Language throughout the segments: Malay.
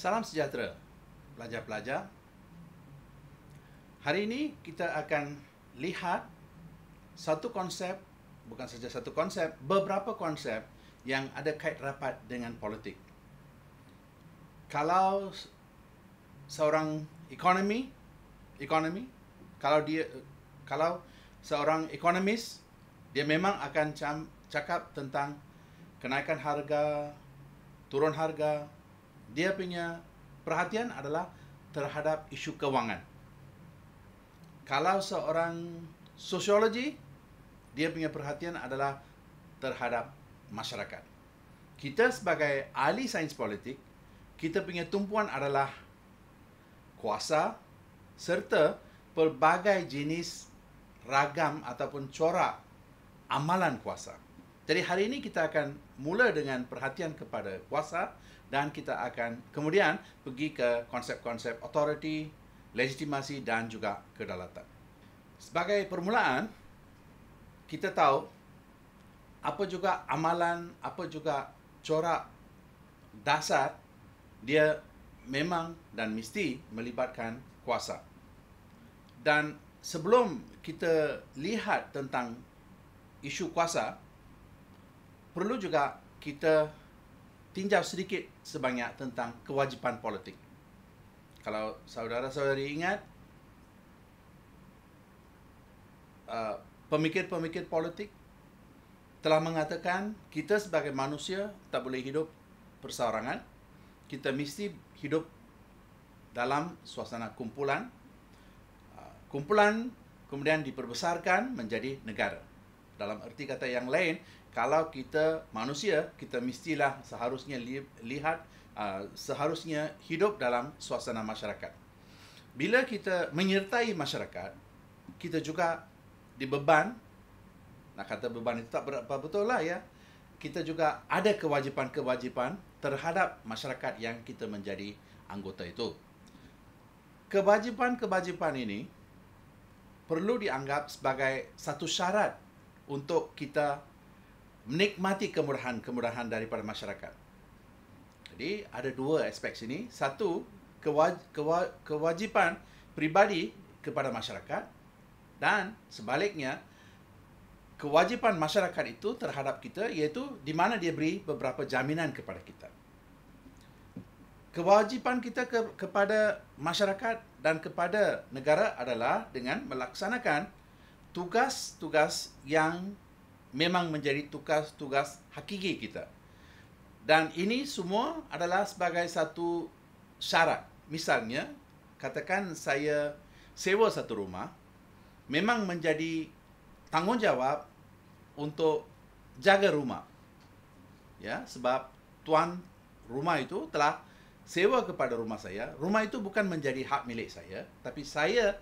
Salam sejahtera, pelajar-pelajar. Hari ini kita akan lihat satu konsep, bukan saja satu konsep, beberapa konsep yang ada kait rapat dengan politik. Kalau seorang ekonomi, ekonomi, kalau dia kalau seorang ekonomis, dia memang akan cakap tentang kenaikan harga, turun harga, dia punya perhatian adalah terhadap isu kewangan. Kalau seorang sosiologi, dia punya perhatian adalah terhadap masyarakat. Kita sebagai ahli sains politik, kita punya tumpuan adalah kuasa serta pelbagai jenis ragam ataupun corak amalan kuasa. Jadi hari ini kita akan mula dengan perhatian kepada kuasa dan kita akan kemudian pergi ke konsep-konsep authority, legitimasi dan juga kedaulatan. Sebagai permulaan, kita tahu apa juga amalan, apa juga corak dasar dia memang dan mesti melibatkan kuasa. Dan sebelum kita lihat tentang isu kuasa, perlu juga kita tinjau sedikit sebanyak tentang kewajipan politik. Kalau saudara-saudari ingat, uh, pemikir-pemikir politik telah mengatakan kita sebagai manusia tak boleh hidup persorangan. Kita mesti hidup dalam suasana kumpulan. Uh, kumpulan kemudian diperbesarkan menjadi negara. Dalam erti kata yang lain, kalau kita manusia kita mestilah seharusnya li- lihat uh, seharusnya hidup dalam suasana masyarakat bila kita menyertai masyarakat kita juga dibeban nak kata beban itu tak berapa betul lah ya kita juga ada kewajipan-kewajipan terhadap masyarakat yang kita menjadi anggota itu kewajipan-kewajipan ini perlu dianggap sebagai satu syarat untuk kita menikmati kemurahan-kemurahan daripada masyarakat. Jadi ada dua aspek sini. Satu, kewaj- kewa- kewajipan pribadi kepada masyarakat dan sebaliknya kewajipan masyarakat itu terhadap kita iaitu di mana dia beri beberapa jaminan kepada kita. Kewajipan kita ke- kepada masyarakat dan kepada negara adalah dengan melaksanakan tugas-tugas yang memang menjadi tugas-tugas hakiki kita. Dan ini semua adalah sebagai satu syarat. Misalnya, katakan saya sewa satu rumah, memang menjadi tanggungjawab untuk jaga rumah. Ya, sebab tuan rumah itu telah sewa kepada rumah saya. Rumah itu bukan menjadi hak milik saya, tapi saya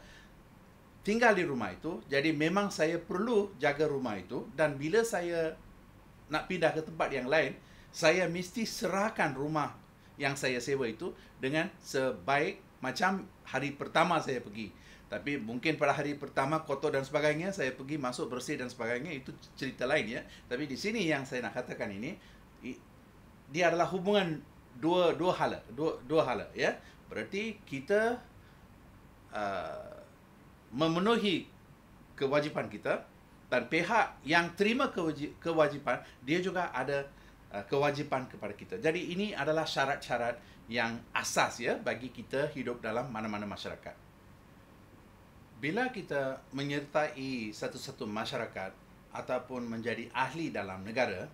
tinggal di rumah itu. Jadi memang saya perlu jaga rumah itu dan bila saya nak pindah ke tempat yang lain, saya mesti serahkan rumah yang saya sewa itu dengan sebaik macam hari pertama saya pergi. Tapi mungkin pada hari pertama kotor dan sebagainya, saya pergi masuk bersih dan sebagainya, itu cerita lain ya. Tapi di sini yang saya nak katakan ini, dia adalah hubungan dua dua hala, dua, dua hala ya. Berarti kita uh, memenuhi kewajipan kita dan pihak yang terima kewajipan dia juga ada uh, kewajipan kepada kita. Jadi ini adalah syarat-syarat yang asas ya bagi kita hidup dalam mana-mana masyarakat. Bila kita menyertai satu-satu masyarakat ataupun menjadi ahli dalam negara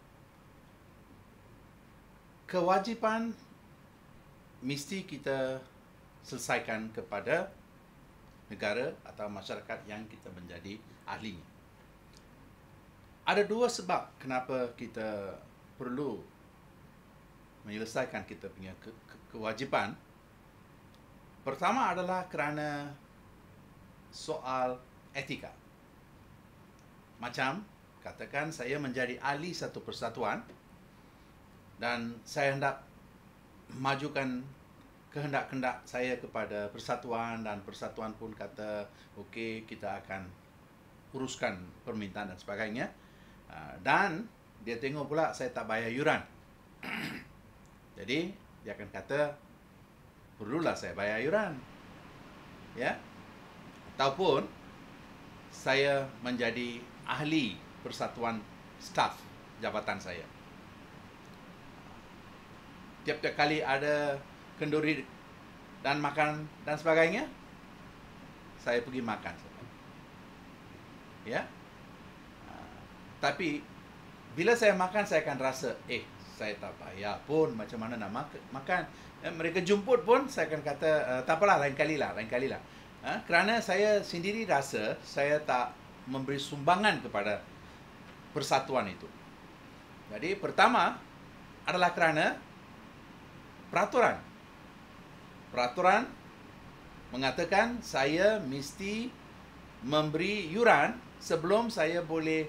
kewajipan mesti kita selesaikan kepada negara atau masyarakat yang kita menjadi ahlinya. Ada dua sebab kenapa kita perlu menyelesaikan kita punya ke- ke- kewajipan. Pertama adalah kerana soal etika. Macam katakan saya menjadi ahli satu persatuan dan saya hendak majukan kehendak-kehendak saya kepada persatuan dan persatuan pun kata okey kita akan uruskan permintaan dan sebagainya ah, dan dia tengok pula saya tak bayar yuran jadi dia akan kata perlulah saya bayar yuran ya ataupun saya menjadi ahli persatuan staf jabatan saya tiap-tiap kali ada kenduri dan makan dan sebagainya saya pergi makan ya ah, tapi bila saya makan saya akan rasa eh saya tak payah pun macam mana nak makan eh, mereka jemput pun saya akan kata eh, tak apalah lain kali lah lain kali lah ha? kerana saya sendiri rasa saya tak memberi sumbangan kepada persatuan itu jadi pertama adalah kerana peraturan peraturan mengatakan saya mesti memberi yuran sebelum saya boleh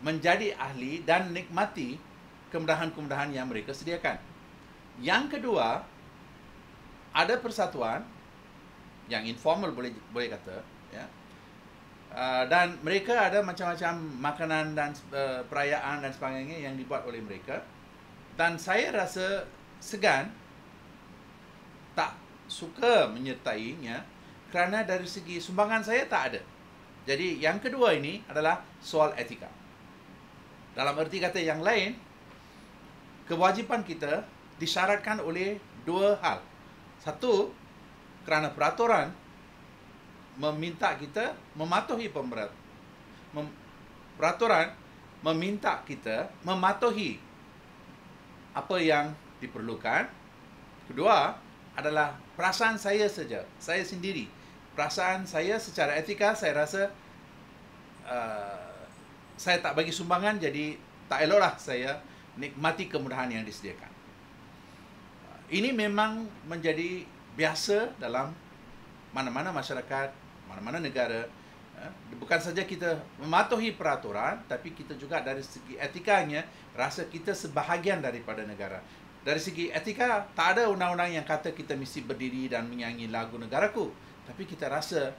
menjadi ahli dan nikmati kemudahan-kemudahan yang mereka sediakan. Yang kedua, ada persatuan yang informal boleh boleh kata, ya. Uh, dan mereka ada macam-macam makanan dan uh, perayaan dan sebagainya yang dibuat oleh mereka. Dan saya rasa segan suka menyertainya kerana dari segi sumbangan saya tak ada. Jadi yang kedua ini adalah soal etika. Dalam erti kata yang lain, kewajipan kita disyaratkan oleh dua hal. Satu, kerana peraturan meminta kita mematuhi pemberat. Mem, peraturan meminta kita mematuhi apa yang diperlukan. Kedua, adalah perasaan saya saja, saya sendiri. Perasaan saya secara etika saya rasa uh, saya tak bagi sumbangan jadi tak eloklah saya nikmati kemudahan yang disediakan. Ini memang menjadi biasa dalam mana-mana masyarakat, mana-mana negara. Eh. Bukan saja kita mematuhi peraturan, tapi kita juga dari segi etikanya rasa kita sebahagian daripada negara. Dari segi etika, tak ada undang-undang yang kata kita mesti berdiri dan menyanyi lagu negaraku. Tapi kita rasa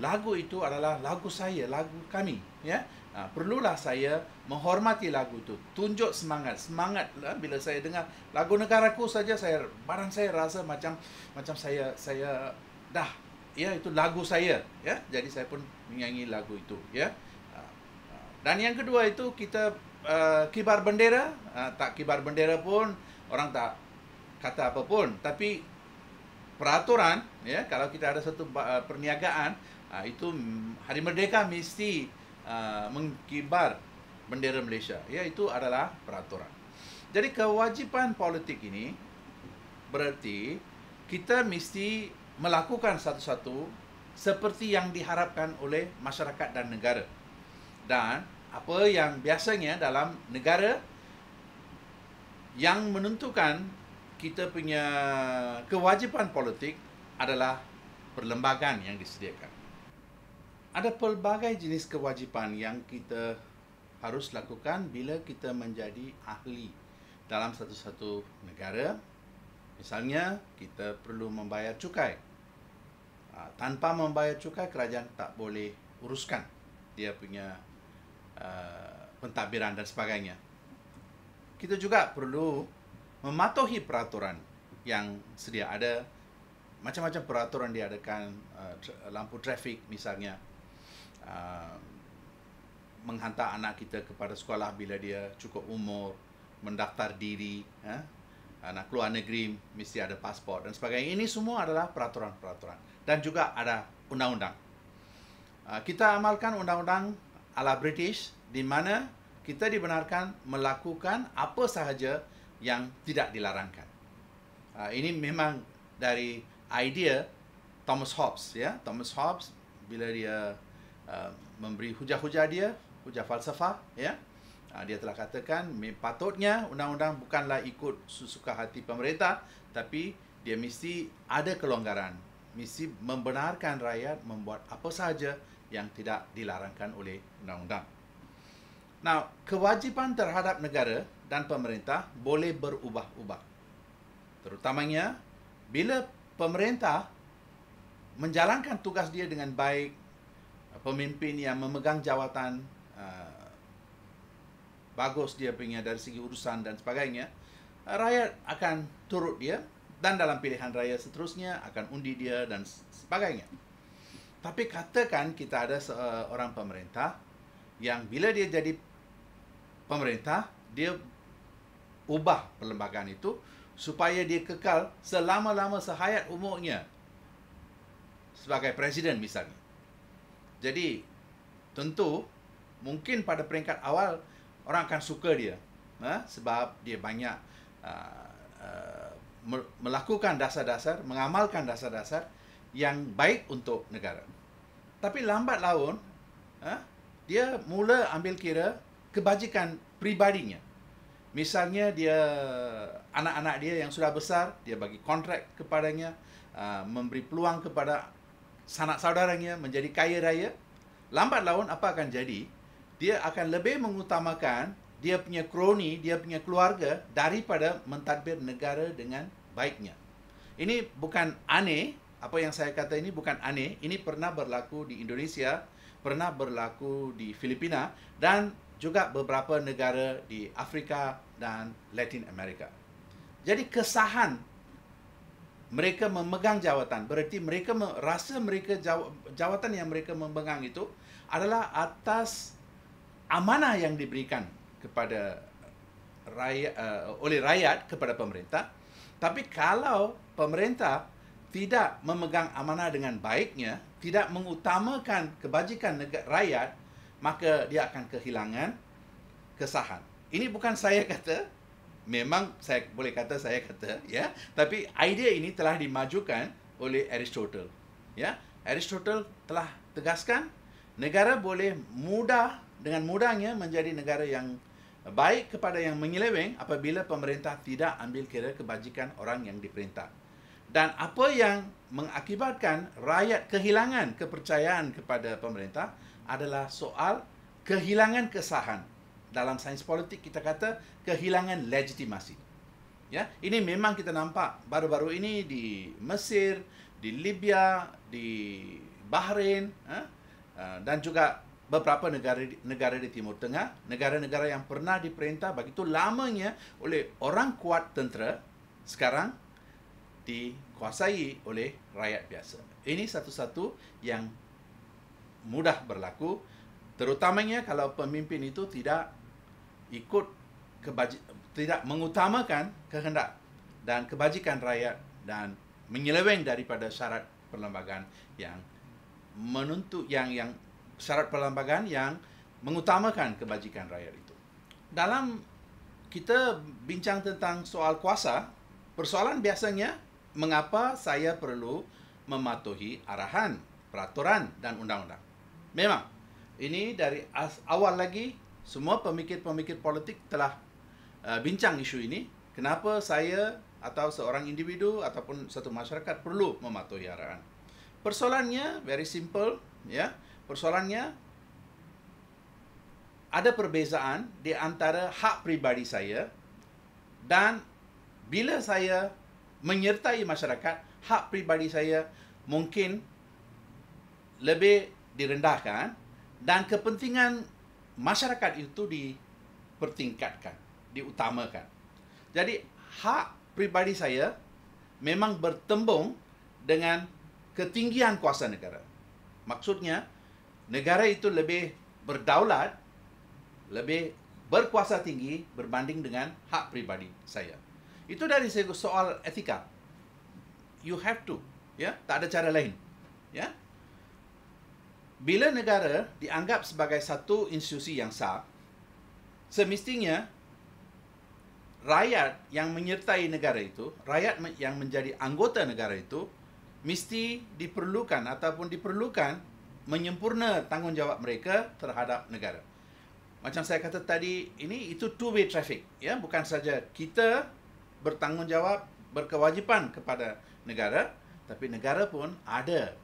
lagu itu adalah lagu saya, lagu kami. Ya? Ha, perlulah saya menghormati lagu itu. Tunjuk semangat. Semangat ha, bila saya dengar lagu negaraku saja, saya barang saya rasa macam macam saya saya dah. Ya, itu lagu saya. Ya? Jadi saya pun menyanyi lagu itu. Ya? Ha, ha. dan yang kedua itu kita uh, kibar bendera. Ha, tak kibar bendera pun, orang tak kata apa pun tapi peraturan ya kalau kita ada satu eh, perniagaan ah, itu hari merdeka mesti uh, mengkibar bendera Malaysia ya itu adalah peraturan jadi kewajipan politik ini berarti kita mesti melakukan satu-satu seperti yang diharapkan oleh masyarakat dan negara dan apa yang biasanya dalam negara yang menentukan kita punya kewajipan politik adalah perlembagaan yang disediakan. Ada pelbagai jenis kewajipan yang kita harus lakukan bila kita menjadi ahli dalam satu-satu negara. Misalnya, kita perlu membayar cukai. Ha, tanpa membayar cukai, kerajaan tak boleh uruskan dia punya uh, pentadbiran dan sebagainya kita juga perlu mematuhi peraturan yang sedia ada macam-macam peraturan diadakan uh, lampu trafik misalnya uh, menghantar anak kita kepada sekolah bila dia cukup umur mendaftar diri eh, nak keluar negeri mesti ada pasport dan sebagainya ini semua adalah peraturan-peraturan dan juga ada undang-undang uh, kita amalkan undang-undang ala British di mana kita dibenarkan melakukan apa sahaja yang tidak dilarangkan. Uh, ini memang dari idea Thomas Hobbes ya, Thomas Hobbes bila dia uh, memberi hujah-hujah dia, hujah falsafah ya. Uh, dia telah katakan patutnya undang-undang bukanlah ikut sesuka hati pemerintah tapi dia mesti ada kelonggaran, mesti membenarkan rakyat membuat apa sahaja yang tidak dilarangkan oleh undang-undang. Now, kewajipan terhadap negara dan pemerintah boleh berubah-ubah. Terutamanya bila pemerintah menjalankan tugas dia dengan baik, pemimpin yang memegang jawatan eh, bagus dia punya dari segi urusan dan sebagainya, rakyat akan turut dia dan dalam pilihan raya seterusnya akan undi dia dan sebagainya. Tapi katakan kita ada seorang pemerintah yang bila dia jadi pemerintah dia ubah perlembagaan itu supaya dia kekal selama-lama sehayat umurnya sebagai presiden misalnya. Jadi tentu mungkin pada peringkat awal orang akan suka dia ha? sebab dia banyak uh, uh, melakukan dasar-dasar, mengamalkan dasar-dasar yang baik untuk negara. Tapi lambat laun, ha? dia mula ambil kira kebajikan pribadinya. Misalnya dia anak-anak dia yang sudah besar, dia bagi kontrak kepadanya, uh, memberi peluang kepada sanak saudaranya menjadi kaya raya. Lambat laun apa akan jadi? Dia akan lebih mengutamakan dia punya kroni, dia punya keluarga daripada mentadbir negara dengan baiknya. Ini bukan aneh, apa yang saya kata ini bukan aneh. Ini pernah berlaku di Indonesia, pernah berlaku di Filipina dan juga beberapa negara di Afrika dan Latin Amerika. Jadi kesahan mereka memegang jawatan bererti mereka merasa mereka jawatan yang mereka memegang itu adalah atas amanah yang diberikan kepada rakyat uh, eh, oleh rakyat kepada pemerintah. Tapi kalau pemerintah tidak memegang amanah dengan baiknya, tidak mengutamakan kebajikan negara rakyat, maka dia akan kehilangan kesahan. Ini bukan saya kata, memang saya boleh kata saya kata, ya. Tapi idea ini telah dimajukan oleh Aristotle. Ya, Aristotle telah tegaskan negara boleh mudah dengan mudahnya menjadi negara yang baik kepada yang menyeleweng apabila pemerintah tidak ambil kira kebajikan orang yang diperintah. Dan apa yang mengakibatkan rakyat kehilangan kepercayaan kepada pemerintah adalah soal kehilangan kesahan. Dalam sains politik kita kata kehilangan legitimasi. Ya, ini memang kita nampak baru-baru ini di Mesir, di Libya, di Bahrain, ha? Ha, dan juga beberapa negara-negara di Timur Tengah, negara-negara yang pernah diperintah begitu lamanya oleh orang kuat tentera, sekarang dikuasai oleh rakyat biasa. Ini satu-satu yang mudah berlaku terutamanya kalau pemimpin itu tidak ikut kebaji- tidak mengutamakan kehendak dan kebajikan rakyat dan menyeleweng daripada syarat perlembagaan yang menuntut yang yang syarat perlembagaan yang mengutamakan kebajikan rakyat itu. Dalam kita bincang tentang soal kuasa, persoalan biasanya mengapa saya perlu mematuhi arahan, peraturan dan undang-undang. Memang. Ini dari awal lagi semua pemikir-pemikir politik telah uh, bincang isu ini. Kenapa saya atau seorang individu ataupun satu masyarakat perlu mematuhi arahan. Persoalannya very simple, ya. Persoalannya ada perbezaan di antara hak pribadi saya dan bila saya menyertai masyarakat, hak pribadi saya mungkin lebih direndahkan dan kepentingan masyarakat itu dipertingkatkan, diutamakan. Jadi hak pribadi saya memang bertembung dengan ketinggian kuasa negara. Maksudnya negara itu lebih berdaulat, lebih berkuasa tinggi berbanding dengan hak pribadi saya. Itu dari segi soal etika. You have to, ya, tak ada cara lain. Ya, bila negara dianggap sebagai satu institusi yang sah, semestinya rakyat yang menyertai negara itu, rakyat yang menjadi anggota negara itu, mesti diperlukan ataupun diperlukan menyempurna tanggungjawab mereka terhadap negara. Macam saya kata tadi, ini itu two-way traffic. ya Bukan saja kita bertanggungjawab, berkewajipan kepada negara, tapi negara pun ada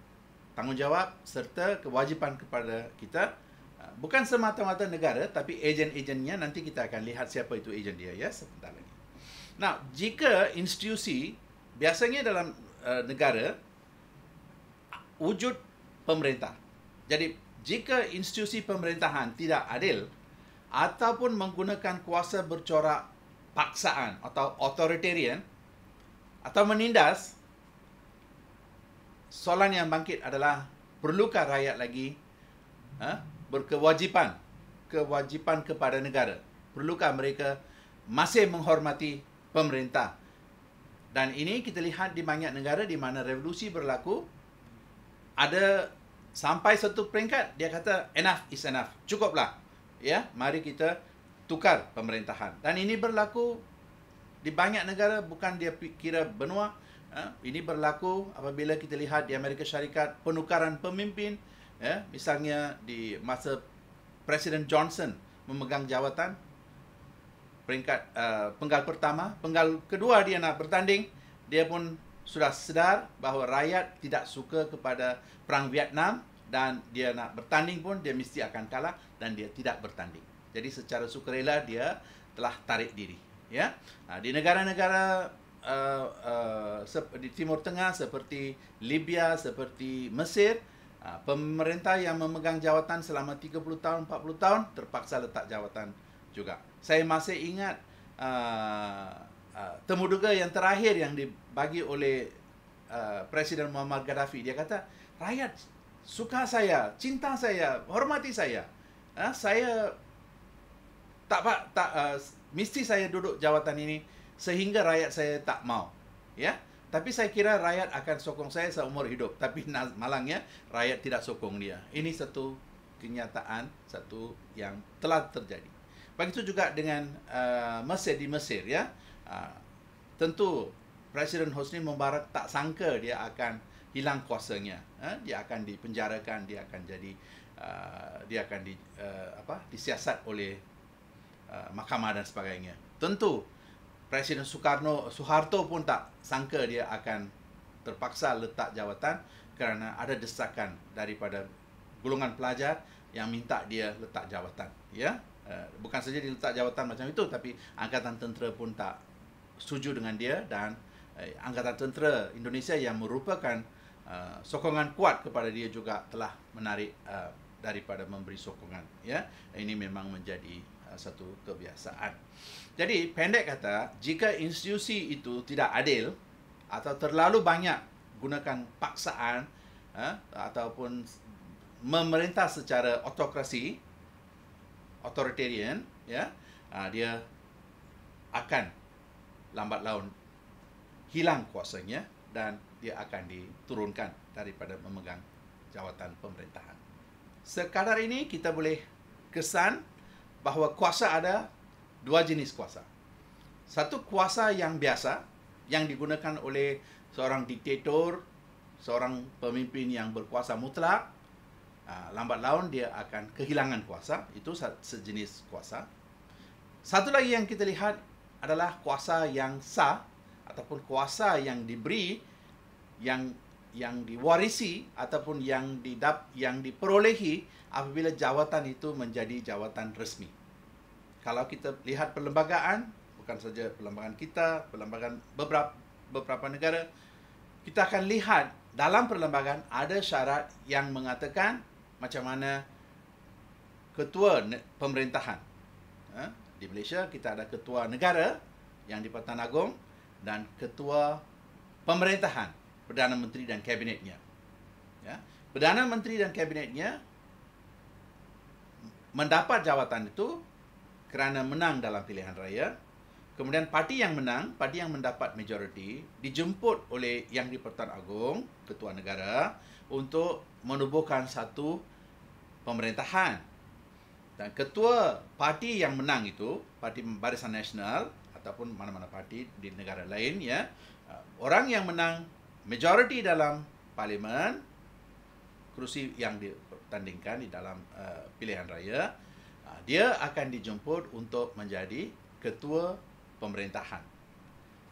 tanggungjawab serta kewajipan kepada kita ah, bukan semata-mata negara tapi ejen-ejennya nanti kita akan lihat siapa itu ejen dia ya sebentar lagi. Nah, jika institusi biasanya dalam uh, negara wujud pemerintah. Jadi jika institusi pemerintahan tidak adil ataupun menggunakan kuasa bercorak paksaan atau authoritarian atau menindas soalan yang bangkit adalah perlukah rakyat lagi uh, berkewajipan kewajipan kepada negara? Perlukah mereka masih menghormati pemerintah? Dan ini kita lihat di banyak negara di mana revolusi berlaku ada sampai satu peringkat dia kata enough is enough cukuplah ya mari kita tukar pemerintahan dan ini berlaku di banyak negara bukan dia kira benua Ha? Ini berlaku apabila kita lihat di Amerika Syarikat penukaran pemimpin, ya, misalnya di masa Presiden Johnson memegang jawatan peringkat uh, penggal pertama, penggal kedua dia nak bertanding, dia pun sudah sedar bahawa rakyat tidak suka kepada perang Vietnam dan dia nak bertanding pun dia mesti akan kalah dan dia tidak bertanding. Jadi secara sukarela dia telah tarik diri. Ya, ha, di negara-negara uh, uh, di Timur Tengah seperti Libya, seperti Mesir, uh, pemerintah yang memegang jawatan selama 30 tahun, 40 tahun terpaksa letak jawatan juga. Saya masih ingat uh, uh, temuduga yang terakhir yang dibagi oleh uh, Presiden Muammar Gaddafi. Dia kata, rakyat suka saya, cinta saya, hormati saya. Uh, saya tak pak, tak uh, mesti saya duduk jawatan ini sehingga rakyat saya tak mau. Ya. Tapi saya kira rakyat akan sokong saya seumur hidup. Tapi malangnya rakyat tidak sokong dia. Ini satu kenyataan satu yang telah terjadi. Bagi Begitu juga dengan uh, Mesir di Mesir ya. Uh, tentu Presiden Hosni Mubarak tak sangka dia akan hilang kuasanya. Eh? Dia akan dipenjarakan, dia akan jadi uh, dia akan di uh, apa? disiasat oleh uh, mahkamah dan sebagainya. Tentu Presiden Soekarno Soeharto pun tak sangka dia akan terpaksa letak jawatan kerana ada desakan daripada golongan pelajar yang minta dia letak jawatan ya eh, bukan saja dia letak jawatan macam itu tapi angkatan tentera pun tak setuju dengan dia dan eh, angkatan tentera Indonesia yang merupakan eh, sokongan kuat kepada dia juga telah menarik daripada memberi sokongan ya ini memang menjadi satu kebiasaan jadi pendek kata, jika institusi itu tidak adil atau terlalu banyak gunakan paksaan eh, ataupun memerintah secara otokrasi authoritarian ya yeah, ha, dia akan lambat laun hilang kuasanya dan dia akan diturunkan daripada memegang jawatan pemerintahan. Sekadar ini kita boleh kesan bahawa kuasa ada dua jenis kuasa. Satu kuasa yang biasa yang digunakan oleh seorang diktator, seorang pemimpin yang berkuasa mutlak, ah, lambat laun dia akan kehilangan kuasa, itu sejenis kuasa. Satu lagi yang kita lihat adalah kuasa yang sah ataupun kuasa yang diberi yang yang diwarisi ataupun yang didap yang diperolehi apabila jawatan itu menjadi jawatan resmi kalau kita lihat perlembagaan bukan saja perlembagaan kita perlembagaan beberapa beberapa negara kita akan lihat dalam perlembagaan ada syarat yang mengatakan macam mana ketua pemerintahan ha? di Malaysia kita ada ketua negara yang di Pertahanan Agong dan ketua pemerintahan perdana menteri dan kabinetnya ya? perdana menteri dan kabinetnya mendapat jawatan itu kerana menang dalam pilihan raya. Kemudian parti yang menang, parti yang mendapat majoriti dijemput oleh Yang di-Pertuan Agong, Ketua Negara untuk menubuhkan satu pemerintahan. Dan ketua parti yang menang itu, parti Barisan Nasional ataupun mana-mana parti di negara lain ya, orang yang menang majoriti dalam parlimen kerusi yang ditandingkan di dalam uh, pilihan raya Ah, dia akan dijemput untuk menjadi ketua pemerintahan.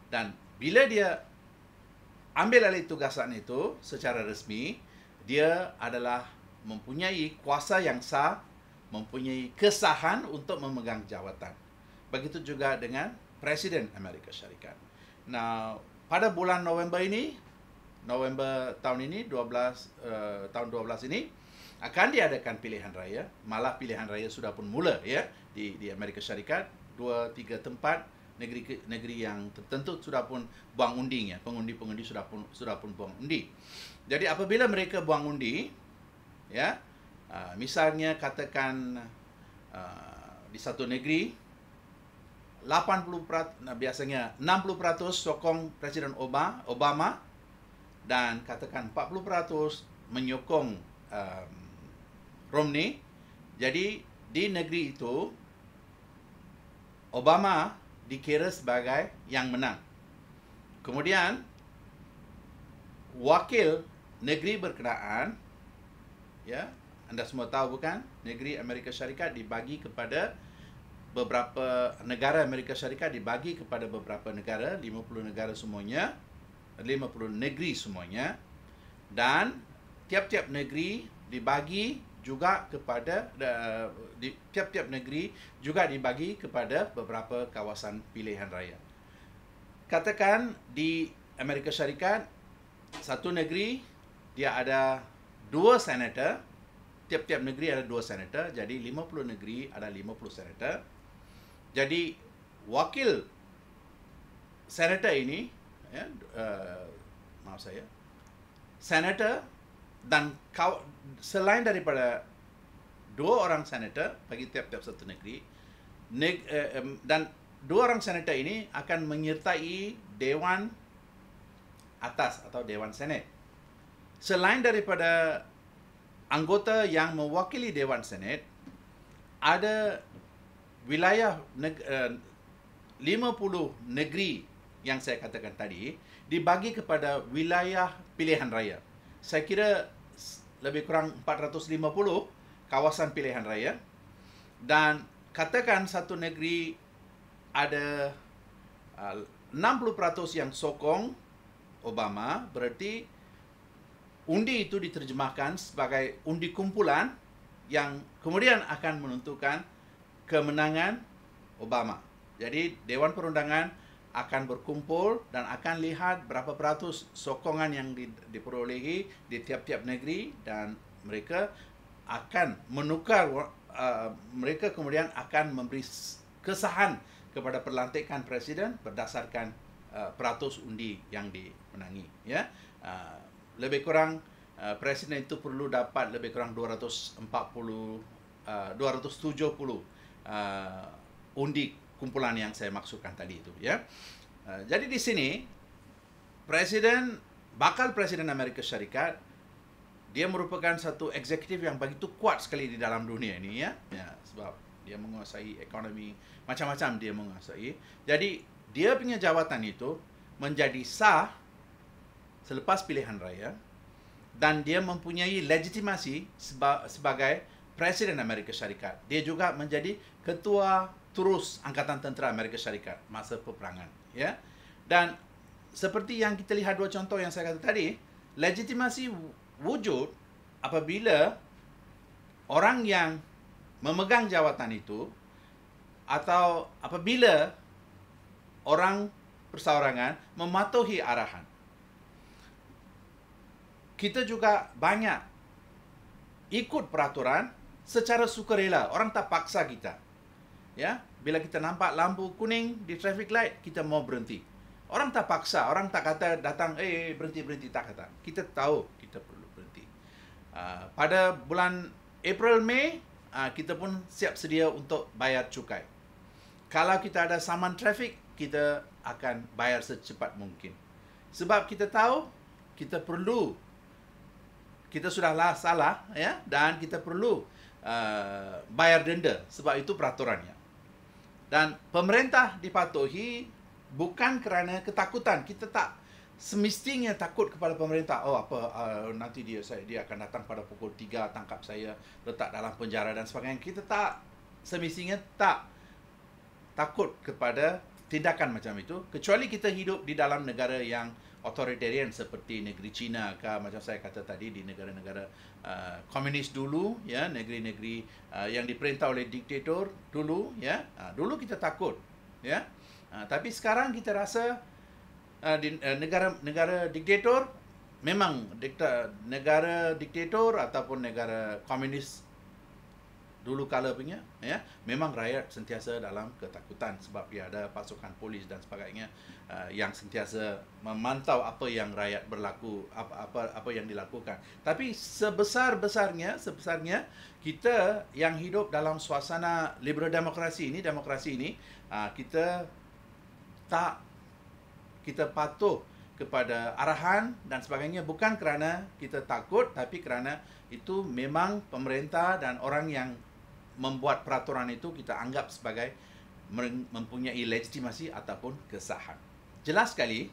Dan bila dia ambil alih tugasan itu secara resmi, dia adalah mempunyai kuasa yang sah, mempunyai kesahan untuk memegang jawatan. Begitu juga dengan Presiden Amerika Syarikat. Nah, pada bulan November ini, November tahun ini, 12 uh, eh, tahun 12 ini, akan diadakan pilihan raya malah pilihan raya sudah pun mula ya di di Amerika Syarikat dua tiga tempat negeri negeri yang tertentu sudah pun buang undi ya pengundi-pengundi sudah pun sudah pun buang undi jadi apabila mereka buang undi ya uh, misalnya katakan uh, di satu negeri 80% biasanya 60% sokong Presiden Obama Obama dan katakan 40% menyokong um, Romney. Jadi di negeri itu Obama dikira sebagai yang menang. Kemudian wakil negeri berkenaan ya, anda semua tahu bukan? Negeri Amerika Syarikat dibagi kepada beberapa negara Amerika Syarikat dibagi kepada beberapa negara, 50 negara semuanya, 50 negeri semuanya dan tiap-tiap negeri dibagi juga kepada eh, di tiap-tiap negeri juga dibagi kepada beberapa kawasan pilihan raya. Katakan di Amerika Syarikat satu negeri dia ada dua senator, tiap-tiap negeri ada dua senator, jadi 50 negeri ada 50 senator. Jadi wakil senator ini ya, uh, maaf saya senator dan selain daripada dua orang senator bagi tiap-tiap satu negeri neg- eh, dan dua orang senator ini akan menyertai dewan atas atau dewan senat selain daripada anggota yang mewakili dewan senat ada wilayah neg- 50 eh, negeri yang saya katakan tadi dibagi kepada wilayah pilihan raya saya kira lebih kurang 450 kawasan pilihan raya dan katakan satu negeri ada 60% uh, yang sokong Obama berarti undi itu diterjemahkan sebagai undi kumpulan yang kemudian akan menentukan kemenangan Obama. Jadi Dewan Perundangan akan berkumpul dan akan lihat berapa peratus sokongan yang diperolehi di tiap-tiap negeri dan mereka akan menukar uh, mereka kemudian akan memberi kesahan kepada perlantikan presiden berdasarkan uh, peratus undi yang dimenangi ya uh, lebih kurang uh, presiden itu perlu dapat lebih kurang 240 uh, 270 uh, undi kumpulan yang saya maksudkan tadi itu ya. Eh, jadi di sini presiden bakal presiden Amerika Syarikat dia merupakan satu eksekutif yang begitu kuat sekali di dalam dunia ini ya. Ya sebab dia menguasai ekonomi macam-macam dia menguasai. Jadi dia punya jawatan itu menjadi sah selepas pilihan raya dan dia mempunyai legitimasi sebagai presiden Amerika Syarikat. Dia juga menjadi ketua terus angkatan tentera Amerika Syarikat masa peperangan ya dan seperti yang kita lihat dua contoh yang saya kata tadi legitimasi wujud apabila orang yang memegang jawatan itu atau apabila orang persaorangan mematuhi arahan kita juga banyak ikut peraturan secara sukarela orang tak paksa kita ya bila kita nampak lampu kuning di traffic light, kita mau berhenti. Orang tak paksa, orang tak kata datang, eh berhenti berhenti tak kata. Kita tahu kita perlu berhenti. Ah, pada bulan April Mei, ah, kita pun siap sedia untuk bayar cukai. Kalau kita ada saman traffic, kita akan bayar secepat mungkin. Sebab kita tahu kita perlu kita sudahlah salah ya dan kita perlu uh, bayar denda sebab itu peraturannya. Dan pemerintah dipatuhi bukan kerana ketakutan. Kita tak semestinya takut kepada pemerintah. Oh apa uh, nanti dia saya dia akan datang pada pukul 3 tangkap saya, letak dalam penjara dan sebagainya. Kita tak semestinya tak takut kepada tindakan macam itu kecuali kita hidup di dalam negara yang authoritarian seperti negeri China ke macam saya kata tadi di negara-negara uh, komunis dulu ya negeri-negeri uh, yang diperintah oleh diktator dulu ya uh, dulu kita takut ya uh, tapi sekarang kita rasa uh, di negara-negara uh, diktator memang dikta, negara diktator ataupun negara komunis dulu kala punya ya memang rakyat sentiasa dalam ketakutan sebab dia ada pasukan polis dan sebagainya uh, yang sentiasa memantau apa yang rakyat berlaku apa apa apa yang dilakukan tapi sebesar-besarnya sebesarnya kita yang hidup dalam suasana liberal demokrasi ini demokrasi ini uh, kita tak kita patuh kepada arahan dan sebagainya bukan kerana kita takut tapi kerana itu memang pemerintah dan orang yang membuat peraturan itu kita anggap sebagai mempunyai legitimasi ataupun kesahan. Jelas sekali,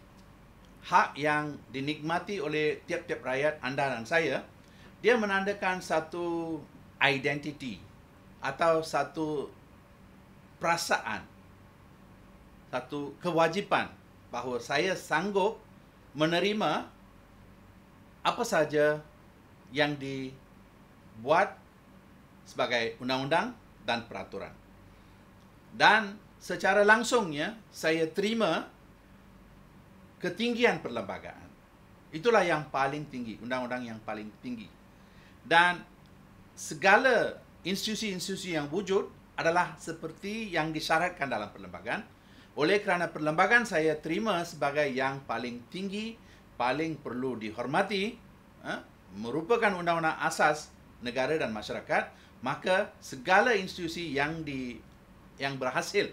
hak yang dinikmati oleh tiap-tiap rakyat anda dan saya, dia menandakan satu identiti atau satu perasaan, satu kewajipan bahawa saya sanggup menerima apa saja yang dibuat sebagai undang-undang dan peraturan. Dan secara langsungnya saya terima ketinggian perlembagaan. Itulah yang paling tinggi, undang-undang yang paling tinggi. Dan segala institusi-institusi yang wujud adalah seperti yang disyaratkan dalam perlembagaan. Oleh kerana perlembagaan saya terima sebagai yang paling tinggi, paling perlu dihormati, eh, merupakan undang-undang asas negara dan masyarakat, maka segala institusi yang di yang berhasil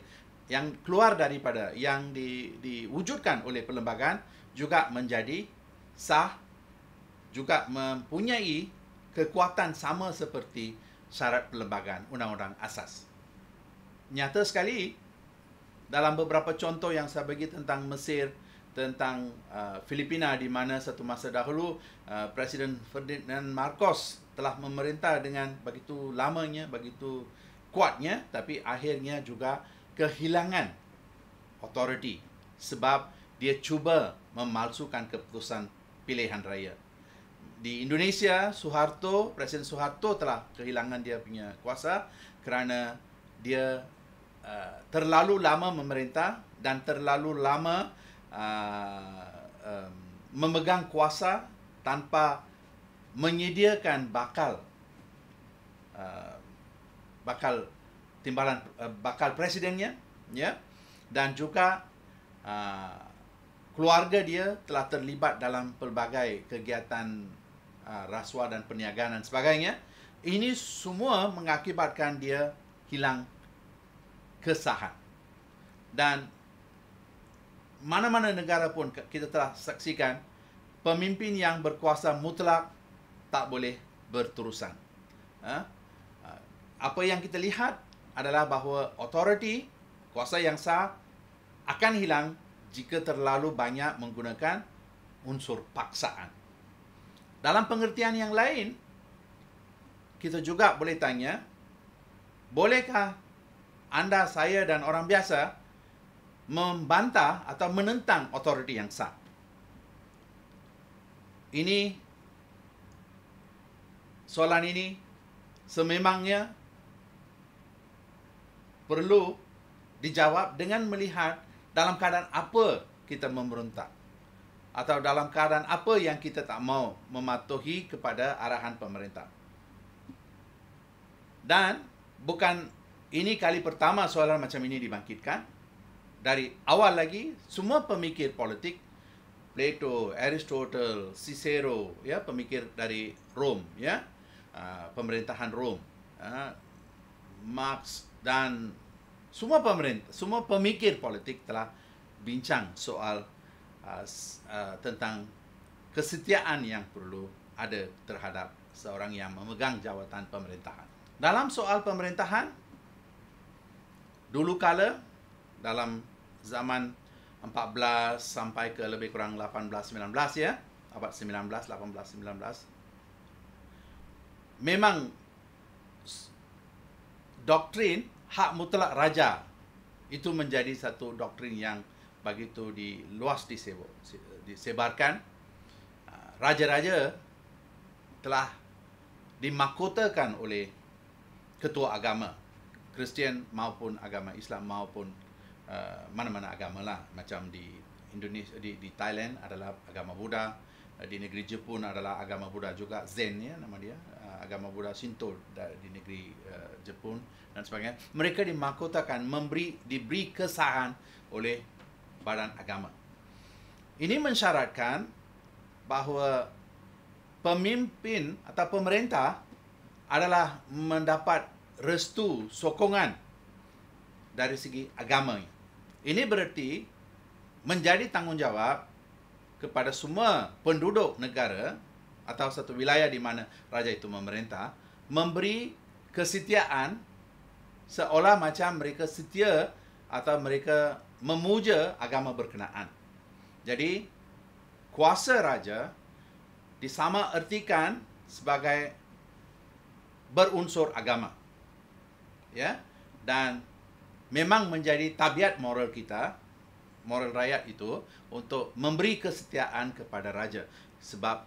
yang keluar daripada yang di, diwujudkan oleh perlembagaan juga menjadi sah juga mempunyai kekuatan sama seperti syarat perlembagaan undang-undang asas nyata sekali dalam beberapa contoh yang saya bagi tentang Mesir tentang uh, Filipina di mana satu masa dahulu uh, Presiden Ferdinand Marcos telah memerintah dengan begitu lamanya, begitu kuatnya tapi akhirnya juga kehilangan authority sebab dia cuba memalsukan keputusan pilihan raya. Di Indonesia, Soeharto, Presiden Soeharto telah kehilangan dia punya kuasa kerana dia uh, terlalu lama memerintah dan terlalu lama uh, um, memegang kuasa tanpa menyediakan bakal uh, bakal timbalan uh, bakal presidennya ya dan juga uh, keluarga dia telah terlibat dalam pelbagai kegiatan uh, rasuah dan perniagaan dan sebagainya ini semua mengakibatkan dia hilang kesahan dan mana-mana negara pun kita telah saksikan pemimpin yang berkuasa mutlak tak boleh berterusan. Ha? Ha. Apa yang kita lihat adalah bahawa authority, kuasa yang sah akan hilang jika terlalu banyak menggunakan unsur paksaan. Dalam pengertian yang lain, kita juga boleh tanya, bolehkah anda, saya dan orang biasa membantah atau menentang authority yang sah? Ini soalan ini sememangnya perlu dijawab dengan melihat dalam keadaan apa kita memberontak atau dalam keadaan apa yang kita tak mau mematuhi kepada arahan pemerintah. Dan bukan ini kali pertama soalan macam ini dibangkitkan. Dari awal lagi semua pemikir politik Plato, Aristotle, Cicero, ya pemikir dari Rome, ya Ah, pemerintahan Rom uh, Marx dan semua pemerintah semua pemikir politik telah bincang soal uh, uh, tentang kesetiaan yang perlu ada terhadap seorang yang memegang jawatan pemerintahan dalam soal pemerintahan dulu kala dalam zaman 14 sampai ke lebih kurang 18 19 ya abad 19 18 19 memang doktrin hak mutlak raja itu menjadi satu doktrin yang begitu diluas disebarkan ah, raja-raja telah dimakotakan oleh ketua agama Kristian maupun agama Islam maupun uh, mana-mana agama lah macam di Indonesia di, di Thailand adalah agama Buddha di negeri Jepun adalah agama Buddha juga Zen ya nama dia agama Buddha Shinto di negeri uh, Jepun dan sebagainya mereka dimahkotakan memberi diberi kesahan oleh badan agama ini mensyaratkan bahawa pemimpin atau pemerintah adalah mendapat restu sokongan dari segi agama ini bererti menjadi tanggungjawab kepada semua penduduk negara atau satu wilayah di mana raja itu memerintah memberi kesetiaan seolah macam mereka setia atau mereka memuja agama berkenaan. Jadi kuasa raja disama ertikan sebagai berunsur agama. Ya. Dan memang menjadi tabiat moral kita, moral rakyat itu untuk memberi kesetiaan kepada raja sebab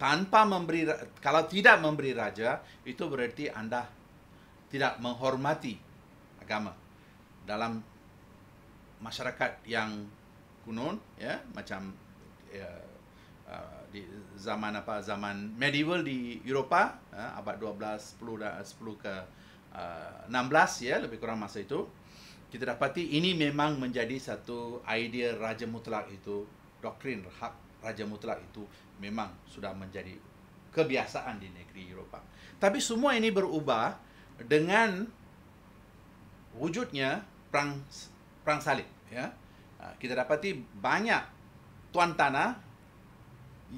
tanpa memberi kalau tidak memberi raja itu berarti anda tidak menghormati agama dalam masyarakat yang kuno, ya macam ya, uh, di zaman apa zaman medieval di Eropah ya, abad 12 10 dan 10 ke uh, 16 ya lebih kurang masa itu kita dapati ini memang menjadi satu idea raja mutlak itu doktrin hak raja mutlak itu memang sudah menjadi kebiasaan di negeri Eropah. Tapi semua ini berubah dengan wujudnya perang perang salib ya. Ha, kita dapati banyak tuan tanah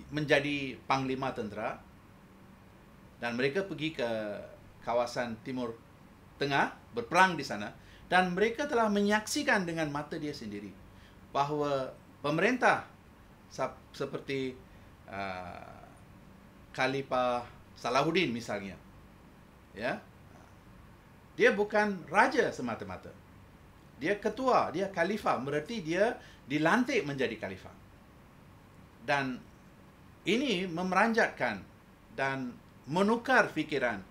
menjadi panglima tentera dan mereka pergi ke kawasan timur tengah berperang di sana dan mereka telah menyaksikan dengan mata dia sendiri bahawa pemerintah seperti uh, ah, Khalifah Salahuddin misalnya. Ya. Dia bukan raja semata-mata. Dia ketua, dia khalifah, bermerti dia dilantik menjadi khalifah. Dan ini memeranjatkan dan menukar fikiran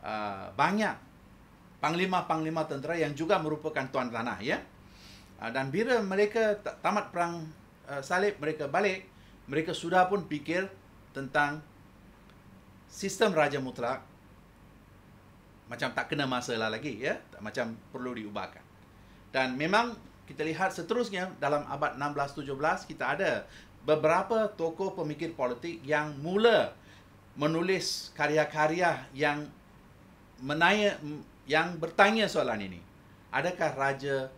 uh, banyak panglima-panglima tentera yang juga merupakan tuan tanah ya. Uh, dan bila mereka tamat perang Uh, salib mereka balik mereka sudah pun fikir tentang sistem raja mutlak macam tak kena masa lah lagi ya macam perlu diubahkan dan memang kita lihat seterusnya dalam abad 16 17 kita ada beberapa tokoh pemikir politik yang mula menulis karya-karya yang menanya yang bertanya soalan ini adakah raja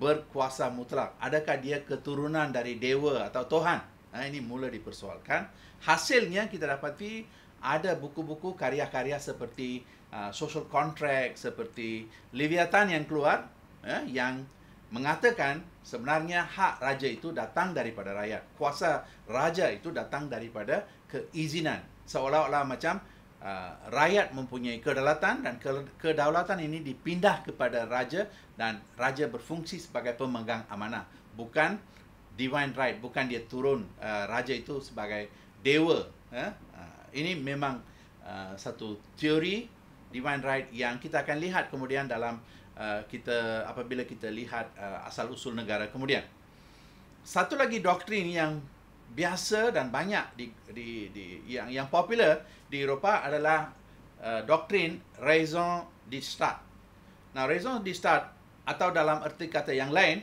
berkuasa mutlak. Adakah dia keturunan dari dewa atau Tuhan? Nah, ha, ini mula dipersoalkan. Hasilnya kita dapati ada buku-buku karya-karya seperti uh, Social Contract, seperti Leviathan yang keluar uh, yang mengatakan sebenarnya hak raja itu datang daripada rakyat. Kuasa raja itu datang daripada keizinan. Seolah-olah macam Uh, rakyat mempunyai kedaulatan dan kedaulatan ini dipindah kepada raja dan raja berfungsi sebagai pemegang amanah bukan divine right bukan dia turun uh, raja itu sebagai dewa eh? uh, ini memang uh, satu teori divine right yang kita akan lihat kemudian dalam uh, kita apabila kita lihat uh, asal usul negara kemudian satu lagi doktrin yang biasa dan banyak di, di, di yang yang popular di Eropah adalah uh, doktrin raison d'état. Nah, raison d'état atau dalam erti kata yang lain,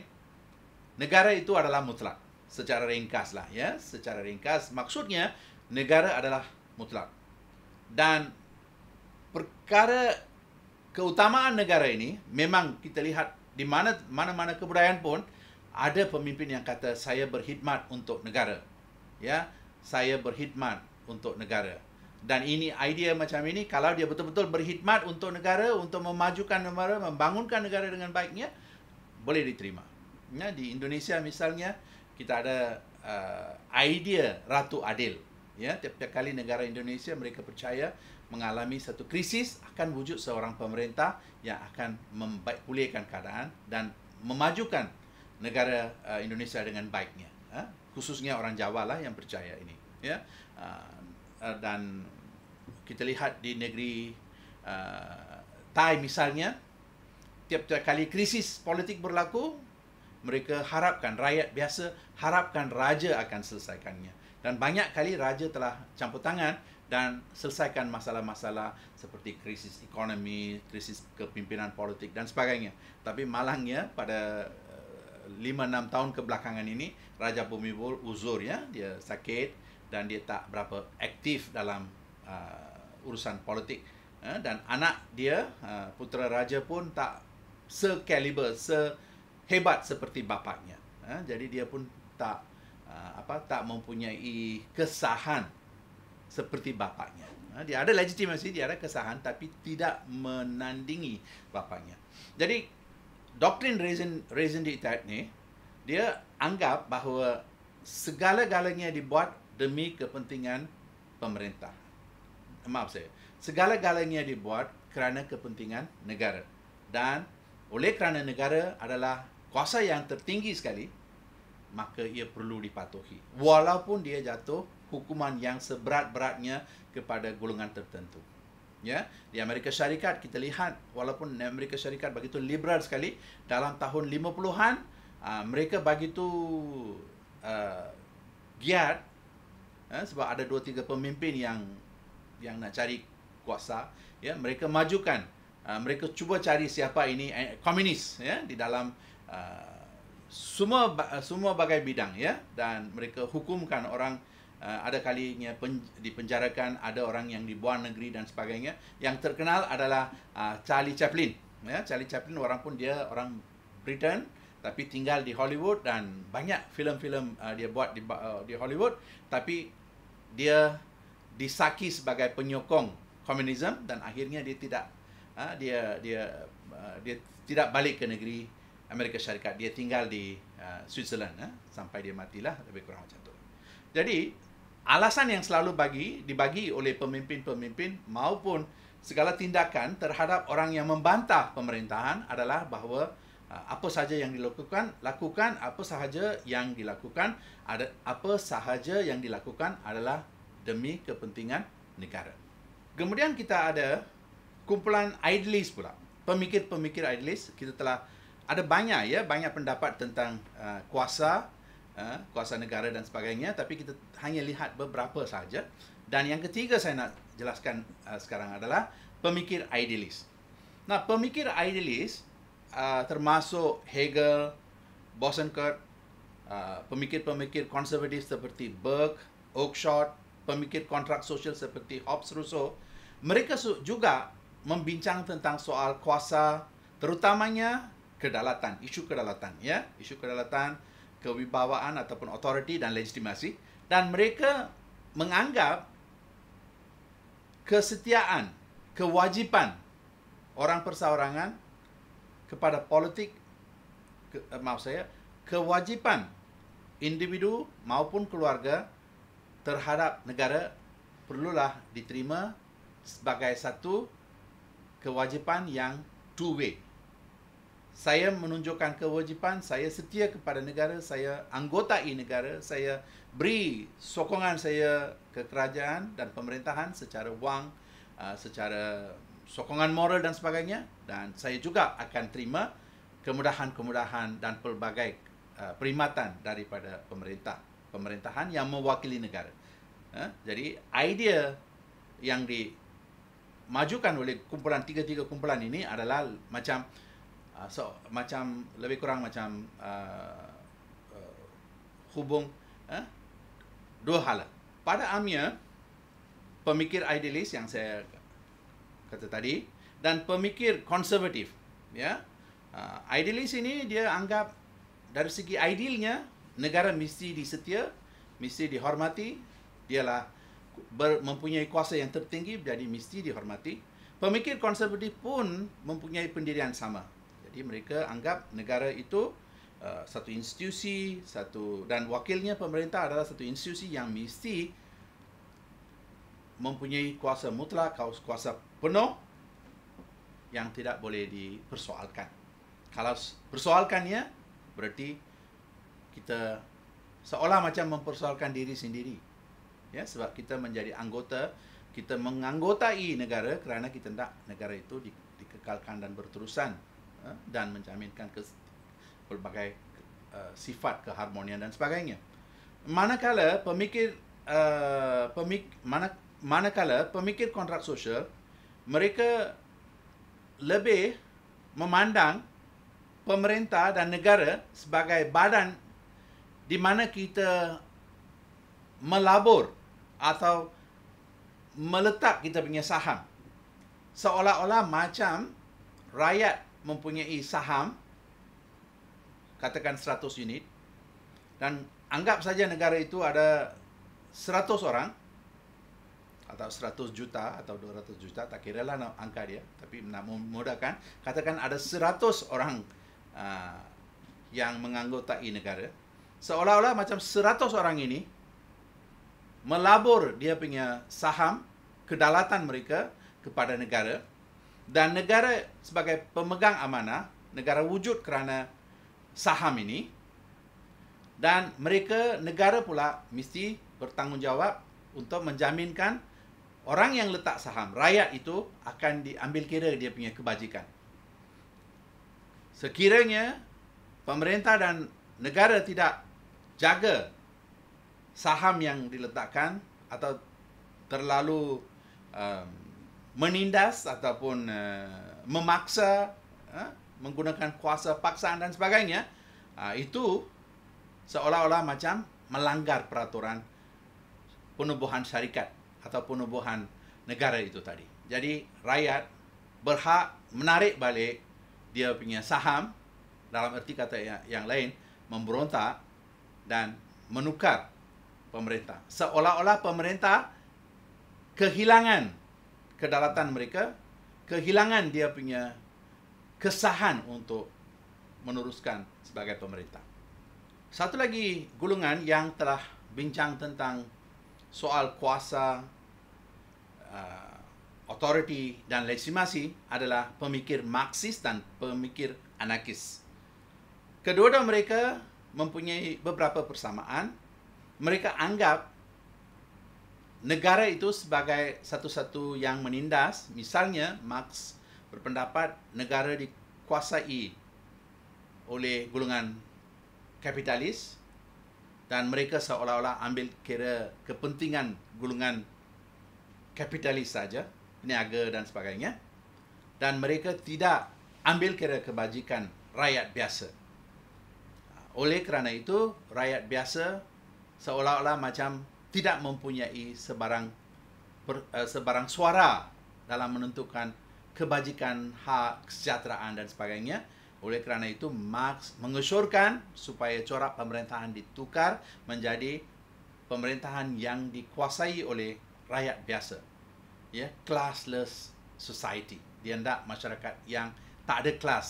negara itu adalah mutlak. Secara ringkas lah ya, secara ringkas maksudnya negara adalah mutlak. Dan perkara keutamaan negara ini memang kita lihat di mana mana-mana kebudayaan pun ada pemimpin yang kata saya berkhidmat untuk negara ya saya berkhidmat untuk negara dan ini idea macam ini kalau dia betul-betul berkhidmat untuk negara untuk memajukan negara membangunkan negara dengan baiknya boleh diterima ya di Indonesia misalnya kita ada uh, idea ratu adil ya setiap kali negara Indonesia mereka percaya mengalami satu krisis akan wujud seorang pemerintah yang akan membaik pulihkan keadaan dan memajukan negara uh, Indonesia dengan baiknya ha? khususnya orang Jawa lah yang percaya ini ya uh, dan kita lihat di negeri uh, Thai misalnya tiap-tiap kali krisis politik berlaku mereka harapkan rakyat biasa harapkan raja akan selesaikannya dan banyak kali raja telah campur tangan dan selesaikan masalah-masalah seperti krisis ekonomi, krisis kepimpinan politik dan sebagainya. Tapi malangnya pada Lima enam tahun kebelakangan ini Raja Bumi Bol uzur ya Dia sakit dan dia tak berapa aktif dalam uh, urusan politik uh, Dan anak dia, uh, putera raja pun tak sekaliber, sehebat seperti bapaknya uh, Jadi dia pun tak uh, apa tak mempunyai kesahan seperti bapaknya eh. dia ada legitimasi, dia ada kesahan tapi tidak menandingi bapaknya. Jadi doktrin reason reason di itat ni dia anggap bahawa segala-galanya dibuat demi kepentingan pemerintah. Maaf saya. Segala-galanya dibuat kerana kepentingan negara. Dan oleh kerana negara adalah kuasa yang tertinggi sekali, maka ia perlu dipatuhi. Walaupun dia jatuh hukuman yang seberat-beratnya kepada golongan tertentu ya di Amerika Syarikat kita lihat walaupun Amerika Syarikat begitu liberal sekali dalam tahun 50-an ah, mereka begitu uh, giat ya, sebab ada dua tiga pemimpin yang yang nak cari kuasa ya mereka majukan uh, mereka cuba cari siapa ini eh, komunis ya di dalam uh, semua semua bagai bidang ya dan mereka hukumkan orang uh, ada kalinya pen, dipenjarakan ada orang yang dibuang negeri dan sebagainya yang terkenal adalah uh, Charlie Chaplin ya Charlie Chaplin orang pun dia orang Britain tapi tinggal di Hollywood dan banyak filem-filem uh, dia buat di uh, di Hollywood tapi dia disaki sebagai penyokong komunisme dan akhirnya dia tidak uh, dia dia uh, dia tidak balik ke negeri Amerika Syarikat dia tinggal di uh, Switzerland uh, sampai dia matilah lebih kurang macam tu. Jadi alasan yang selalu bagi dibagi oleh pemimpin-pemimpin maupun segala tindakan terhadap orang yang membantah pemerintahan adalah bahawa uh, apa sahaja yang dilakukan lakukan apa sahaja yang dilakukan ada apa sahaja yang dilakukan adalah demi kepentingan negara. Kemudian kita ada kumpulan idealis pula. Pemikir-pemikir idealis kita telah ada banyak ya banyak pendapat tentang uh, kuasa, Ha, kuasa negara dan sebagainya tapi kita hanya lihat beberapa saja dan yang ketiga saya nak jelaskan ha, sekarang adalah pemikir idealis. Nah, pemikir idealis ha, termasuk Hegel, Bosanquet, pemikir-pemikir konservatif seperti Burke, Oakeshott, pemikir kontrak sosial seperti Hobbes, Rousseau, mereka juga membincang tentang soal kuasa terutamanya kedalatan, isu kedalatan ya, isu kedalatan kewibawaan ataupun authority dan legitimasi dan mereka menganggap kesetiaan, kewajipan orang persaorangan kepada politik ke, eh, maaf saya kewajipan individu maupun keluarga terhadap negara perlulah diterima sebagai satu kewajipan yang two way saya menunjukkan kewajipan saya setia kepada negara saya anggota i negara saya beri sokongan saya ke kerajaan dan pemerintahan secara wang uh, secara sokongan moral dan sebagainya dan saya juga akan terima kemudahan-kemudahan dan pelbagai uh, perkhidmatan daripada pemerintah pemerintahan yang mewakili negara uh, jadi idea yang di majukan oleh kumpulan tiga-tiga kumpulan ini adalah macam uh, so macam lebih kurang macam uh, hubung uh, dua hal lah. pada amnya pemikir idealis yang saya kata tadi dan pemikir konservatif ya yeah? uh, idealis ini dia anggap dari segi idealnya negara mesti disetia mesti dihormati dia lah mempunyai kuasa yang tertinggi jadi mesti dihormati pemikir konservatif pun mempunyai pendirian sama jadi mereka anggap negara itu uh, satu institusi satu dan wakilnya pemerintah adalah satu institusi yang mesti mempunyai kuasa mutlak, kuasa penuh yang tidak boleh dipersoalkan. Kalau persoalkannya berarti kita seolah macam mempersoalkan diri sendiri. Ya, sebab kita menjadi anggota, kita menganggotai negara kerana kita nak negara itu dikekalkan dan berterusan. Eh, dan menjaminkan ke, pelbagai uh, sifat keharmonian dan sebagainya. Manakala pemikir, uh, pemik, mana, manakala pemikir kontrak sosial, mereka lebih memandang pemerintah dan negara sebagai badan di mana kita melabur atau meletak kita punya saham seolah-olah macam rakyat mempunyai saham katakan 100 unit dan anggap saja negara itu ada 100 orang atau 100 juta atau 200 juta tak kira lah angka dia tapi nak memudahkan katakan ada 100 orang uh, yang menganggotai negara seolah-olah macam 100 orang ini melabur dia punya saham kedalatan mereka kepada negara dan negara sebagai pemegang amanah negara wujud kerana saham ini dan mereka negara pula mesti bertanggungjawab untuk menjaminkan orang yang letak saham rakyat itu akan diambil kira dia punya kebajikan sekiranya pemerintah dan negara tidak jaga saham yang diletakkan atau terlalu um, menindas ataupun uh, memaksa uh, menggunakan kuasa paksaan dan sebagainya uh, itu seolah-olah macam melanggar peraturan penubuhan syarikat atau penubuhan negara itu tadi. Jadi rakyat berhak menarik balik dia punya saham dalam erti kata yang, yang lain memberontak dan menukar pemerintah. Seolah-olah pemerintah kehilangan kedaulatan mereka kehilangan dia punya kesahan untuk meneruskan sebagai pemerintah. Satu lagi gulungan yang telah bincang tentang soal kuasa, uh, authority dan legitimasi adalah pemikir Marxis dan pemikir anarkis. Kedua-dua mereka mempunyai beberapa persamaan. Mereka anggap negara itu sebagai satu-satu yang menindas. Misalnya, Marx berpendapat negara dikuasai oleh golongan kapitalis dan mereka seolah-olah ambil kira kepentingan golongan kapitalis saja, peniaga dan sebagainya. Dan mereka tidak ambil kira kebajikan rakyat biasa. Oleh kerana itu, rakyat biasa seolah-olah macam tidak mempunyai sebarang per, uh, sebarang suara dalam menentukan kebajikan hak kesejahteraan dan sebagainya. Oleh kerana itu Marx mengesyorkan supaya corak pemerintahan ditukar menjadi pemerintahan yang dikuasai oleh rakyat biasa. Ya, classless society. Dia hendak masyarakat yang tak ada kelas.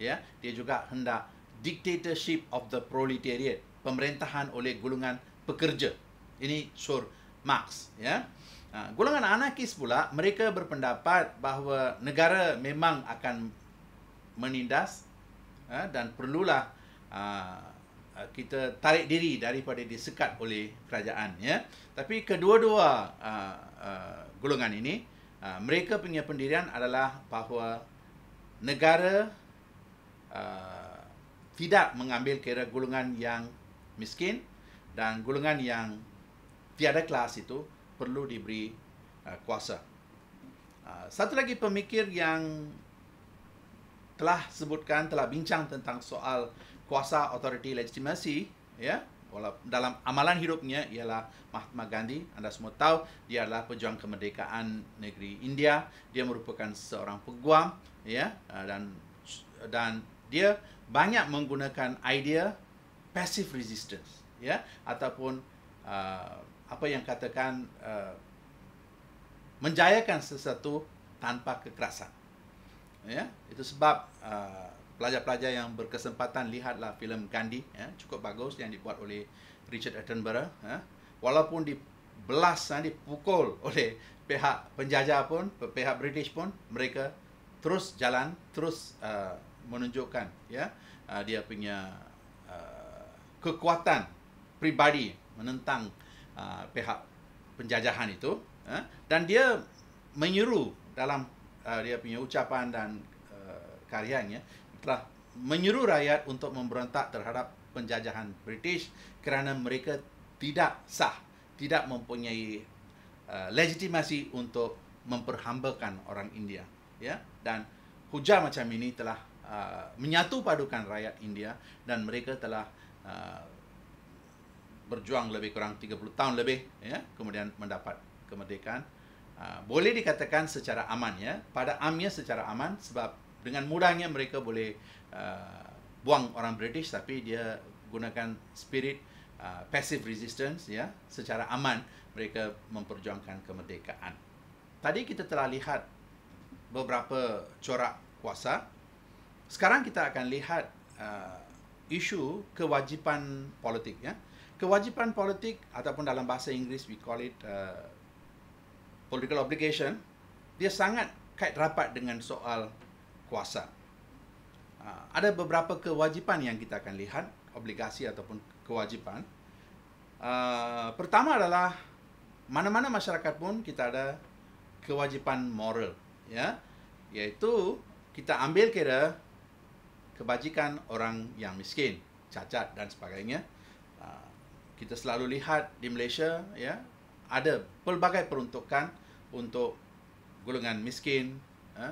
Ya, dia juga hendak dictatorship of the proletariat, pemerintahan oleh golongan pekerja. Ini sur Marx. Ya. Ha, golongan anarkis pula, mereka berpendapat bahawa negara memang akan menindas ha, dan perlulah ha, ha kita tarik diri daripada disekat oleh kerajaan. Ya. Tapi kedua-dua ha, ha, golongan ini, ha, mereka punya pendirian adalah bahawa negara ha, tidak mengambil kira golongan yang miskin dan golongan yang tiada kelas itu perlu diberi uh, kuasa. Uh, satu lagi pemikir yang telah sebutkan, telah bincang tentang soal kuasa otoriti legitimasi, ya, yeah, dalam amalan hidupnya ialah Mahatma Gandhi. Anda semua tahu dia adalah pejuang kemerdekaan negeri India. Dia merupakan seorang peguam, ya, yeah, uh, dan dan dia banyak menggunakan idea passive resistance, ya, yeah, ataupun uh, apa yang katakan uh, menjayakan sesuatu tanpa kekerasan. Ya, itu sebab uh, pelajar-pelajar yang berkesempatan lihatlah filem Gandhi ya, cukup bagus yang dibuat oleh Richard Attenborough ya. Walaupun dibelas dan ya, dipukul oleh pihak penjajah pun, pihak British pun, mereka terus jalan, terus uh, menunjukkan ya uh, dia punya uh, kekuatan pribadi menentang uh, pihak penjajahan itu uh, dan dia menyuruh dalam uh, dia punya ucapan dan uh, karyanya telah menyuruh rakyat untuk memberontak terhadap penjajahan British kerana mereka tidak sah tidak mempunyai uh, legitimasi untuk memperhambakan orang India ya dan hujah macam ini telah uh, menyatu padukan rakyat India dan mereka telah berjuang lebih kurang 30 tahun lebih ya kemudian mendapat kemerdekaan uh, boleh dikatakan secara aman ya pada amnya secara aman sebab dengan mudahnya mereka boleh uh, buang orang british tapi dia gunakan spirit uh, passive resistance ya secara aman mereka memperjuangkan kemerdekaan tadi kita telah lihat beberapa corak kuasa sekarang kita akan lihat uh, isu kewajipan politik ya kewajipan politik ataupun dalam bahasa Inggeris we call it uh, political obligation dia sangat kait rapat dengan soal kuasa. Uh, ada beberapa kewajipan yang kita akan lihat, obligasi ataupun kewajipan. Uh, pertama adalah mana-mana masyarakat pun kita ada kewajipan moral, ya, iaitu kita ambil kira kebajikan orang yang miskin, cacat dan sebagainya kita selalu lihat di Malaysia ya ada pelbagai peruntukan untuk golongan miskin ya,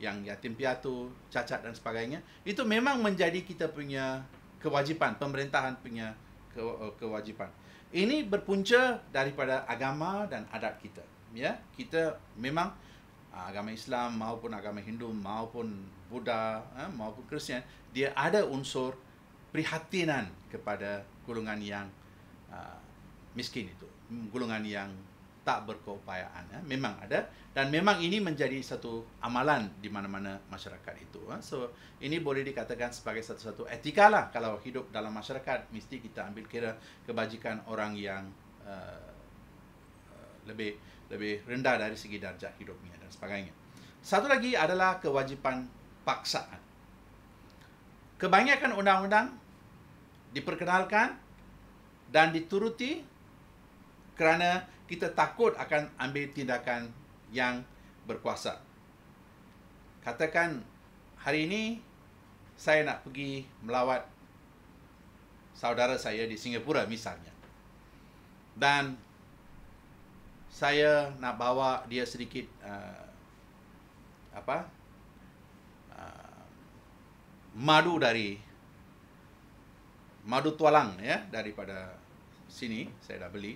yang yatim piatu, cacat dan sebagainya. Itu memang menjadi kita punya kewajipan, pemerintahan punya ke, eh, kewajipan. Ini berpunca daripada agama dan adat kita. Ya, kita memang ah, agama Islam maupun agama Hindu maupun Buddha ya, maupun Kristian dia ada unsur prihatinan kepada golongan yang Ah, miskin itu hmm, golongan yang tak berkeupayaan ya. memang ada dan memang ini menjadi satu amalan di mana-mana masyarakat itu ya. so ini boleh dikatakan sebagai satu-satu etika lah kalau hidup dalam masyarakat mesti kita ambil kira kebajikan orang yang uh, lebih lebih rendah dari segi darjah hidupnya dan sebagainya satu lagi adalah kewajipan paksaan kebanyakan undang-undang diperkenalkan dan dituruti kerana kita takut akan ambil tindakan yang berkuasa. Katakan hari ini saya nak pergi melawat saudara saya di Singapura misalnya. Dan saya nak bawa dia sedikit uh, apa? Uh, madu dari madu tualang ya daripada sini saya dah beli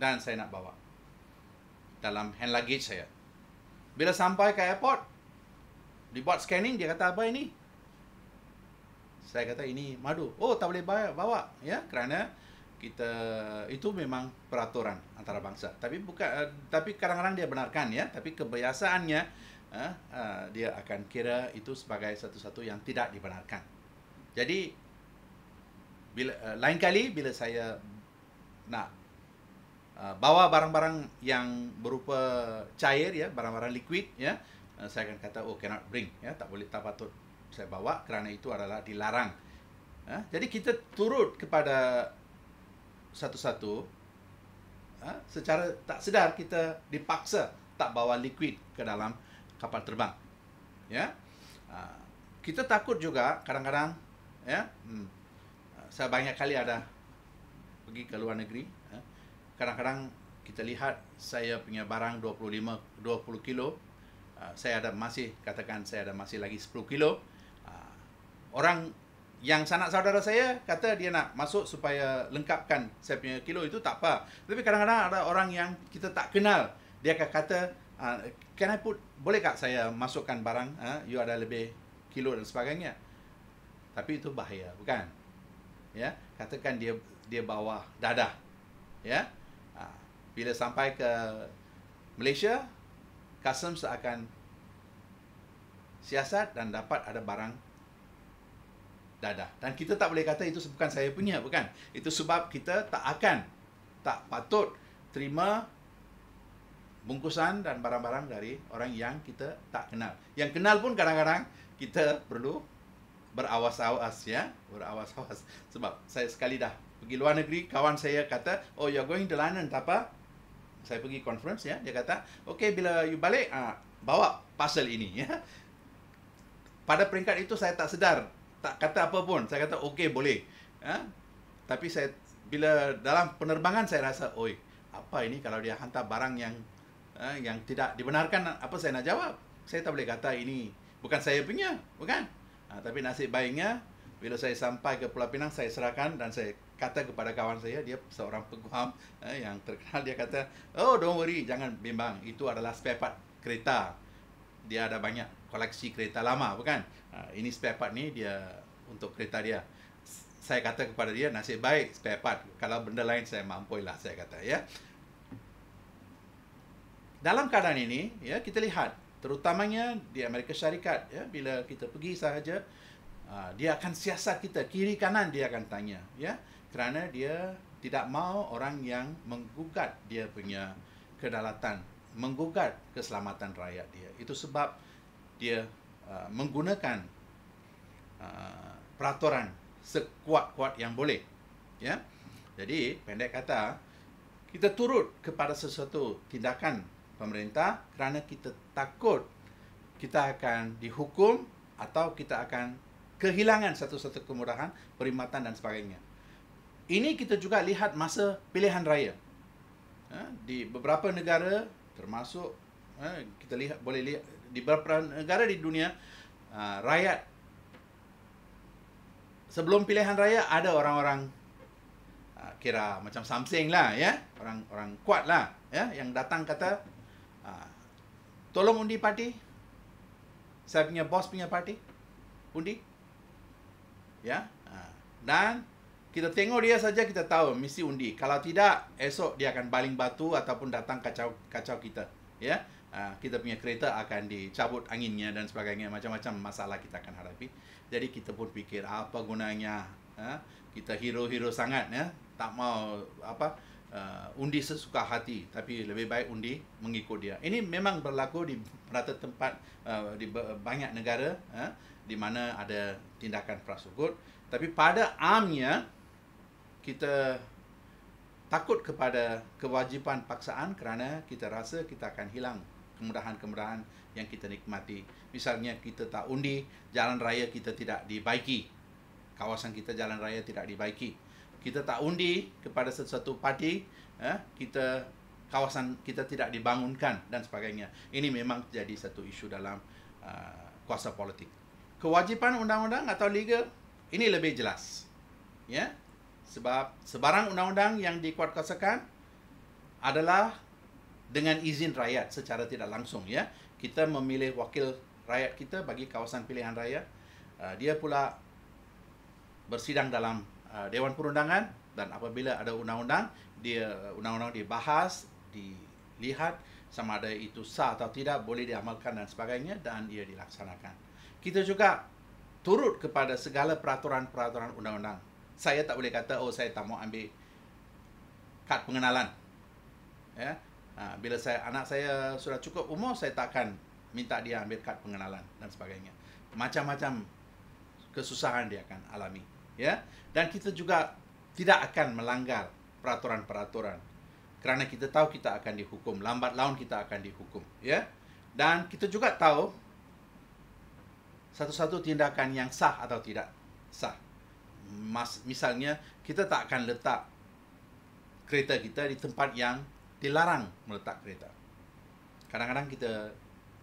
dan saya nak bawa dalam hand luggage saya. Bila sampai ke airport, dibuat scanning, dia kata apa ini? Saya kata ini madu. Oh, tak boleh bawa, bawa. ya kerana kita itu memang peraturan antara bangsa. Tapi bukan, eh, tapi kadang-kadang dia benarkan ya. Tapi kebiasaannya eh, eh, dia akan kira itu sebagai satu-satu yang tidak dibenarkan. Jadi bila uh, lain kali bila saya nak uh, bawa barang-barang yang berupa cair ya barang-barang liquid ya uh, saya akan kata oh cannot bring ya tak boleh tak patut saya bawa kerana itu adalah dilarang ya jadi kita turut kepada satu-satu ya, secara tak sedar kita dipaksa tak bawa liquid ke dalam kapal terbang ya uh, kita takut juga kadang-kadang ya hmm, saya banyak kali ada pergi ke luar negeri ya. kadang-kadang kita lihat saya punya barang 25 20 kilo ah, saya ada masih katakan saya ada masih lagi 10 kilo ah. orang yang sanak saudara saya kata dia nak masuk supaya lengkapkan saya punya kilo itu tak apa tapi kadang-kadang ada orang yang kita tak kenal dia akan kata ah, can i put boleh tak saya masukkan barang you ada lebih kilo dan sebagainya tapi itu bahaya bukan ya katakan dia dia bawa dadah ya ha, bila sampai ke Malaysia customs akan siasat dan dapat ada barang dadah dan kita tak boleh kata itu bukan saya punya bukan itu sebab kita tak akan tak patut terima bungkusan dan barang-barang dari orang yang kita tak kenal yang kenal pun kadang-kadang kita perlu berawas-awas ya, berawas-awas. Sebab saya sekali dah pergi luar negeri, kawan saya kata, oh you're going to London, tak apa. Saya pergi conference ya, dia kata, okay bila you balik, uh, bawa parcel ini ya. Pada peringkat itu saya tak sedar, tak kata apa pun. Saya kata, okay boleh. Ya? Tapi saya, bila dalam penerbangan saya rasa, oi apa ini kalau dia hantar barang yang eh, yang tidak dibenarkan apa saya nak jawab saya tak boleh kata ini bukan saya punya bukan Ha, tapi nasib baiknya bila saya sampai ke Pulau Pinang saya serahkan dan saya kata kepada kawan saya dia seorang peguam eh, yang terkenal dia kata oh don't worry jangan bimbang itu adalah spare part kereta dia ada banyak koleksi kereta lama bukan ha, ini spare part ni dia untuk kereta dia saya kata kepada dia nasib baik spare part kalau benda lain saya mampu lah saya kata ya dalam keadaan ini ya kita lihat terutamanya di Amerika Syarikat ya bila kita pergi sahaja ah, dia akan siasat kita kiri kanan dia akan tanya ya kerana dia tidak mahu orang yang menggugat dia punya kedalatan, menggugat keselamatan rakyat dia itu sebab dia uh, menggunakan uh, peraturan sekuat-kuat yang boleh ya jadi pendek kata kita turut kepada sesuatu tindakan pemerintah kerana kita takut kita akan dihukum atau kita akan kehilangan satu-satu kemudahan, perkhidmatan dan sebagainya. Ini kita juga lihat masa pilihan raya. Ha, di beberapa negara termasuk ha, kita lihat boleh lihat di beberapa negara di dunia ha, rakyat sebelum pilihan raya ada orang-orang kira macam something lah ya orang orang kuat lah ya yang datang kata tolong undi parti. Saya punya bos punya parti. Undi. Ya. Ha. Dan kita tengok dia saja kita tahu mesti undi. Kalau tidak, esok dia akan baling batu ataupun datang kacau kacau kita. Ya. Ha, kita punya kereta akan dicabut anginnya dan sebagainya. Macam-macam masalah kita akan hadapi. Jadi kita pun fikir apa gunanya. Ha? Kita hero-hero sangat. Ya. Tak mau apa uh, undi sesuka hati tapi lebih baik undi mengikut dia ini memang berlaku di rata tempat uh, di banyak negara uh, di mana ada tindakan prasugut tapi pada amnya kita takut kepada kewajipan paksaan kerana kita rasa kita akan hilang kemudahan-kemudahan yang kita nikmati. Misalnya kita tak undi, jalan raya kita tidak dibaiki. Kawasan kita jalan raya tidak dibaiki kita tak undi kepada sesuatu parti eh, kita kawasan kita tidak dibangunkan dan sebagainya ini memang jadi satu isu dalam uh, kuasa politik kewajipan undang-undang atau legal ini lebih jelas ya sebab sebarang undang-undang yang dikuatkuasakan adalah dengan izin rakyat secara tidak langsung ya kita memilih wakil rakyat kita bagi kawasan pilihan raya uh, dia pula bersidang dalam uh, Dewan Perundangan dan apabila ada undang-undang, dia undang-undang dibahas, dilihat sama ada itu sah atau tidak boleh diamalkan dan sebagainya dan ia dilaksanakan. Kita juga turut kepada segala peraturan-peraturan undang-undang. Saya tak boleh kata oh saya tak mau ambil kad pengenalan. Ya. Uh, bila saya anak saya sudah cukup umur saya takkan minta dia ambil kad pengenalan dan sebagainya. Macam-macam kesusahan dia akan alami ya dan kita juga tidak akan melanggar peraturan-peraturan kerana kita tahu kita akan dihukum lambat laun kita akan dihukum ya dan kita juga tahu satu-satu tindakan yang sah atau tidak sah Mas, misalnya kita tak akan letak kereta kita di tempat yang dilarang meletak kereta kadang-kadang kita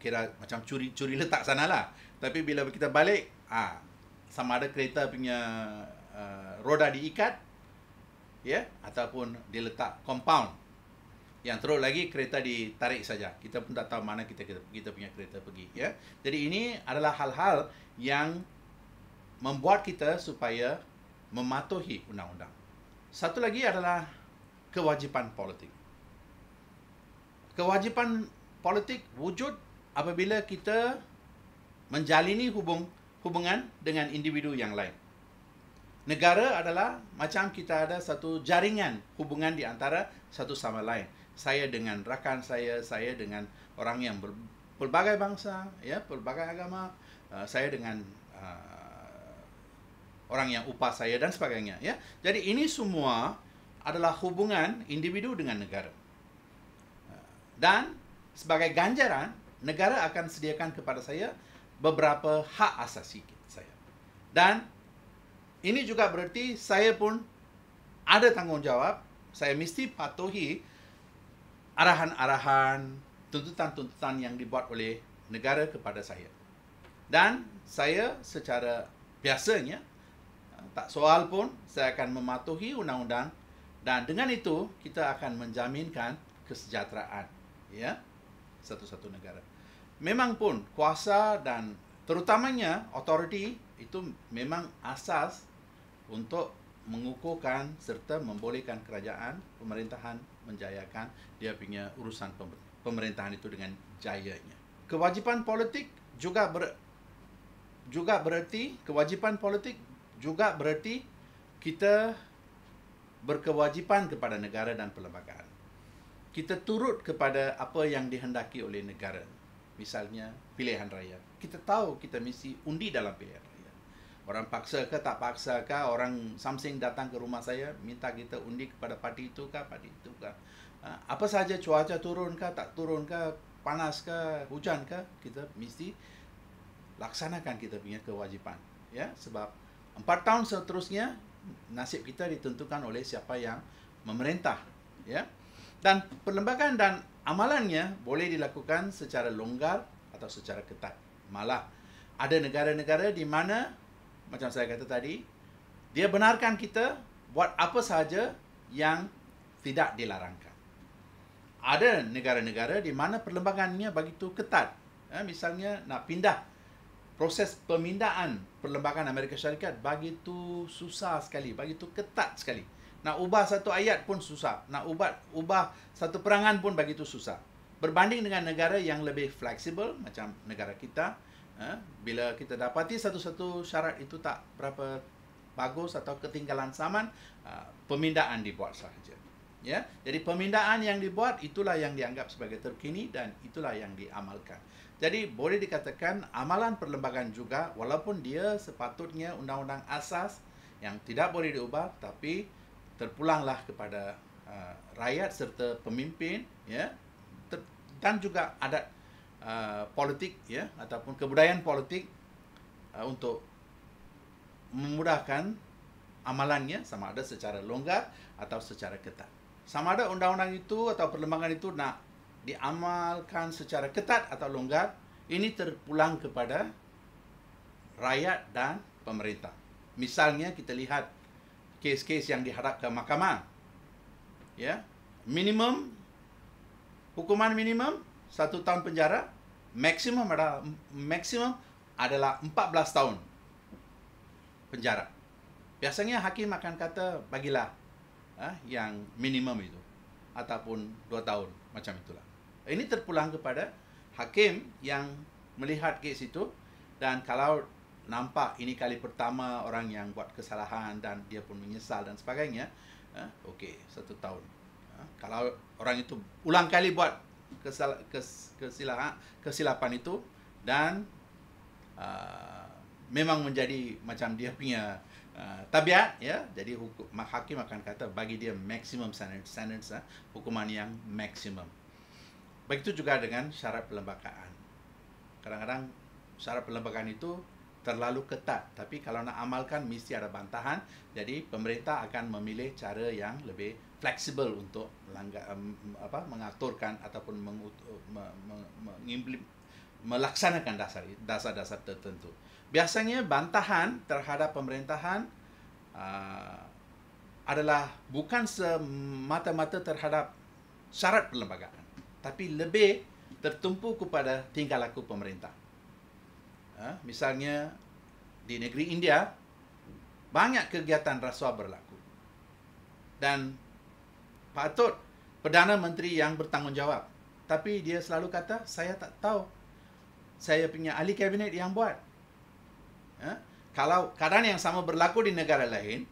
kira macam curi-curi letak sana lah. tapi bila kita balik ah sama ada kereta punya uh, roda diikat ya yeah, ataupun diletak compound yang teruk lagi kereta ditarik saja kita pun tak tahu mana kita kita, kita punya kereta pergi ya yeah. jadi ini adalah hal-hal yang membuat kita supaya mematuhi undang-undang satu lagi adalah kewajipan politik kewajipan politik wujud apabila kita menjalini hubung hubungan dengan individu yang lain. Negara adalah macam kita ada satu jaringan hubungan di antara satu sama lain. Saya dengan rakan saya, saya dengan orang yang ber, pelbagai bangsa, ya, pelbagai agama, uh, saya dengan uh, orang yang upah saya dan sebagainya, ya. Jadi ini semua adalah hubungan individu dengan negara. Eh, dan sebagai ganjaran, negara akan sediakan kepada saya beberapa hak asasi saya. Dan ini juga bererti saya pun ada tanggungjawab, saya mesti patuhi arahan-arahan, tuntutan-tuntutan yang dibuat oleh negara kepada saya. Dan saya secara biasanya, tak soal pun, saya akan mematuhi undang-undang dan dengan itu kita akan menjaminkan kesejahteraan ya satu-satu negara memang pun kuasa dan terutamanya authority itu memang asas untuk mengukuhkan serta membolehkan kerajaan pemerintahan menjayakan dia punya urusan pemerintahan itu dengan jayanya. Kewajipan politik juga ber, juga bererti kewajipan politik juga bererti kita berkewajipan kepada negara dan perlembagaan. Kita turut kepada apa yang dihendaki oleh negara misalnya pilihan raya. Kita tahu kita mesti undi dalam pilihan raya. Orang paksa ke tak paksa ke, orang something datang ke rumah saya minta kita undi kepada parti itu ke, parti itu ke. Ah, apa saja cuaca turun ke, tak turun ke, panas ke, hujan ke, kita mesti laksanakan kita punya kewajipan. Ya, sebab empat tahun seterusnya nasib kita ditentukan oleh siapa yang memerintah. Ya, dan perlembagaan dan Amalannya boleh dilakukan secara longgar atau secara ketat. Malah ada negara-negara di mana macam saya kata tadi, dia benarkan kita buat apa sahaja yang tidak dilarangkan. Ada negara-negara di mana perlembagaannya begitu ketat. Eh, misalnya nak pindah proses pemindaan perlembagaan Amerika Syarikat begitu susah sekali, begitu ketat sekali. Nak ubah satu ayat pun susah. Nak ubah, ubah satu perangan pun bagi itu susah. Berbanding dengan negara yang lebih fleksibel macam negara kita, ha, bila kita dapati satu-satu syarat itu tak berapa bagus atau ketinggalan zaman, eh, ha, pemindaan dibuat sahaja. Ya, jadi pemindaan yang dibuat itulah yang dianggap sebagai terkini dan itulah yang diamalkan. Jadi boleh dikatakan amalan perlembagaan juga walaupun dia sepatutnya undang-undang asas yang tidak boleh diubah tapi terpulanglah kepada uh, rakyat serta pemimpin ya ter- dan juga adat uh, politik ya ataupun kebudayaan politik uh, untuk memudahkan amalannya sama ada secara longgar atau secara ketat sama ada undang-undang itu atau perlembagaan itu nak diamalkan secara ketat atau longgar ini terpulang kepada rakyat dan pemerintah misalnya kita lihat kes-kes yang diharap ke mahkamah. Ya. Minimum hukuman minimum satu tahun penjara, maksimum adalah maksimum adalah 14 tahun penjara. Biasanya hakim akan kata bagilah eh, yang minimum itu ataupun 2 tahun macam itulah. Ini terpulang kepada hakim yang melihat kes itu dan kalau nampak ini kali pertama orang yang buat kesalahan dan dia pun menyesal dan sebagainya, eh, okey, satu tahun. Eh, kalau orang itu ulang kali buat kesal, kes, kesilapan, ah, kesilapan itu dan uh, memang menjadi macam dia punya uh, tabiat, ya, jadi hukum, hakim akan kata bagi dia maksimum sentence, sentence eh, hukuman yang maksimum. Begitu juga dengan syarat pelembagaan. Kadang-kadang syarat pelembagaan itu terlalu ketat tapi kalau nak amalkan mesti ada bantahan jadi pemerintah akan memilih cara yang lebih fleksibel untuk langgar, apa mengaturkan ataupun melaksanakan dasar dasar-dasar tertentu biasanya bantahan terhadap pemerintahan uh, adalah bukan semata-mata terhadap syarat perlembagaan tapi lebih tertumpu kepada tingkah laku pemerintah Ha? misalnya di negeri India banyak kegiatan rasuah berlaku dan patut perdana menteri yang bertanggungjawab tapi dia selalu kata saya tak tahu saya punya ahli kabinet yang buat ya? kalau keadaan yang sama berlaku di negara lain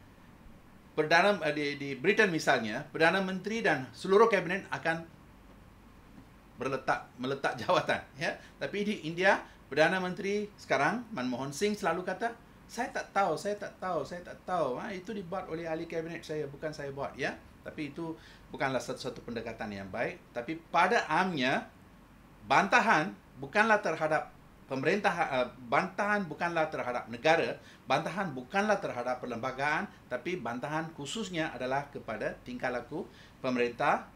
perdana eh, di, di Britain misalnya perdana menteri dan seluruh kabinet akan berletak meletak jawatan ya tapi di India Perdana Menteri sekarang Manmohan Singh selalu kata saya tak tahu, saya tak tahu, saya tak tahu. Ha, itu dibuat oleh ahli kabinet saya, bukan saya buat. ya. Tapi itu bukanlah satu-satu pendekatan yang baik. Tapi pada amnya, bantahan bukanlah terhadap pemerintah, ha, bantahan bukanlah terhadap negara, bantahan bukanlah terhadap perlembagaan, tapi bantahan khususnya adalah kepada tingkah laku pemerintah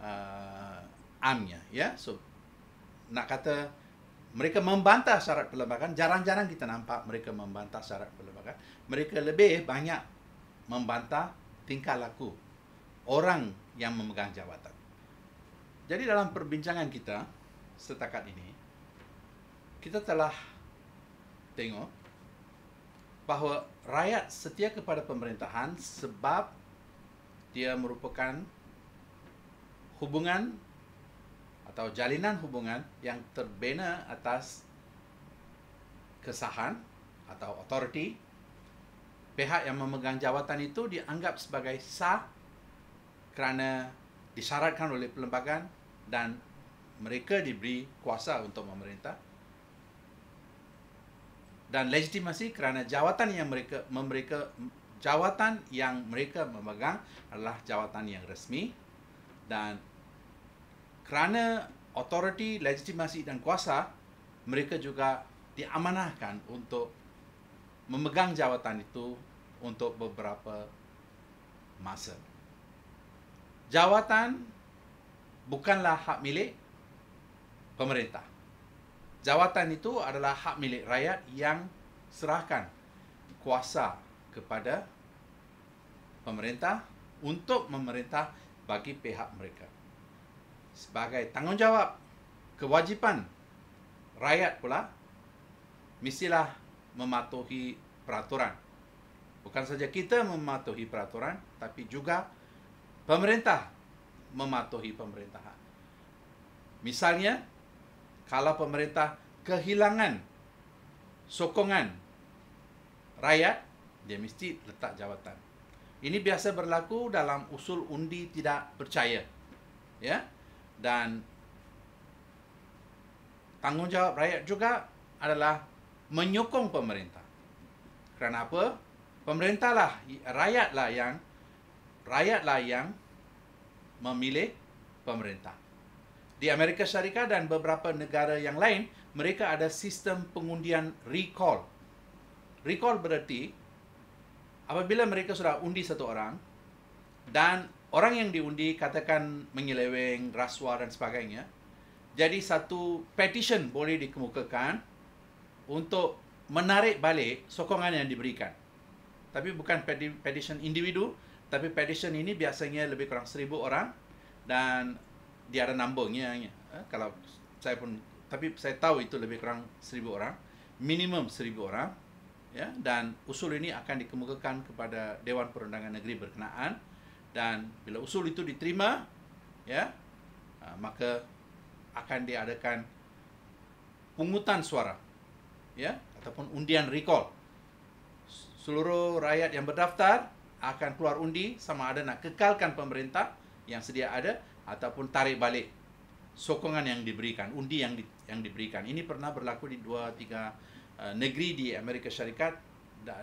uh, amnya. Ya? So, nak kata mereka membantah syarat perlembagaan. Jarang-jarang kita nampak mereka membantah syarat perlembagaan. Mereka lebih banyak membantah tingkah laku orang yang memegang jawatan. Jadi dalam perbincangan kita setakat ini, kita telah tengok bahawa rakyat setia kepada pemerintahan sebab dia merupakan hubungan atau jalinan hubungan yang terbina atas kesahan atau authority pihak yang memegang jawatan itu dianggap sebagai sah kerana disyaratkan oleh perlembagaan dan mereka diberi kuasa untuk memerintah dan legitimasi kerana jawatan yang mereka mereka jawatan yang mereka memegang adalah jawatan yang resmi dan kerana authority, legitimasi dan kuasa, mereka juga diamanahkan untuk memegang jawatan itu untuk beberapa masa. Jawatan bukanlah hak milik pemerintah. Jawatan itu adalah hak milik rakyat yang serahkan kuasa kepada pemerintah untuk memerintah bagi pihak mereka sebagai tanggungjawab kewajipan rakyat pula mestilah mematuhi peraturan bukan saja kita mematuhi peraturan tapi juga pemerintah mematuhi pemerintahan misalnya kalau pemerintah kehilangan sokongan rakyat dia mesti letak jawatan ini biasa berlaku dalam usul undi tidak percaya ya dan tanggungjawab rakyat juga adalah menyokong pemerintah. Kerana apa? Pemerintahlah, rakyatlah yang rakyatlah yang memilih pemerintah. Di Amerika Syarikat dan beberapa negara yang lain, mereka ada sistem pengundian recall. Recall bererti apabila mereka sudah undi satu orang dan orang yang diundi katakan menyeleweng rasuah dan sebagainya jadi satu petition boleh dikemukakan untuk menarik balik sokongan yang diberikan tapi bukan petition individu tapi petition ini biasanya lebih kurang seribu orang dan dia ada nombornya ya. eh, kalau saya pun tapi saya tahu itu lebih kurang seribu orang minimum seribu orang ya dan usul ini akan dikemukakan kepada Dewan Perundangan Negeri berkenaan dan bila usul itu diterima ya ah, maka akan diadakan pungutan suara ya ataupun undian recall seluruh rakyat yang berdaftar akan keluar undi sama ada nak kekalkan pemerintah yang sedia ada ataupun tarik balik sokongan yang diberikan undi yang di, yang diberikan ini pernah berlaku di dua tiga uh, negeri di Amerika Syarikat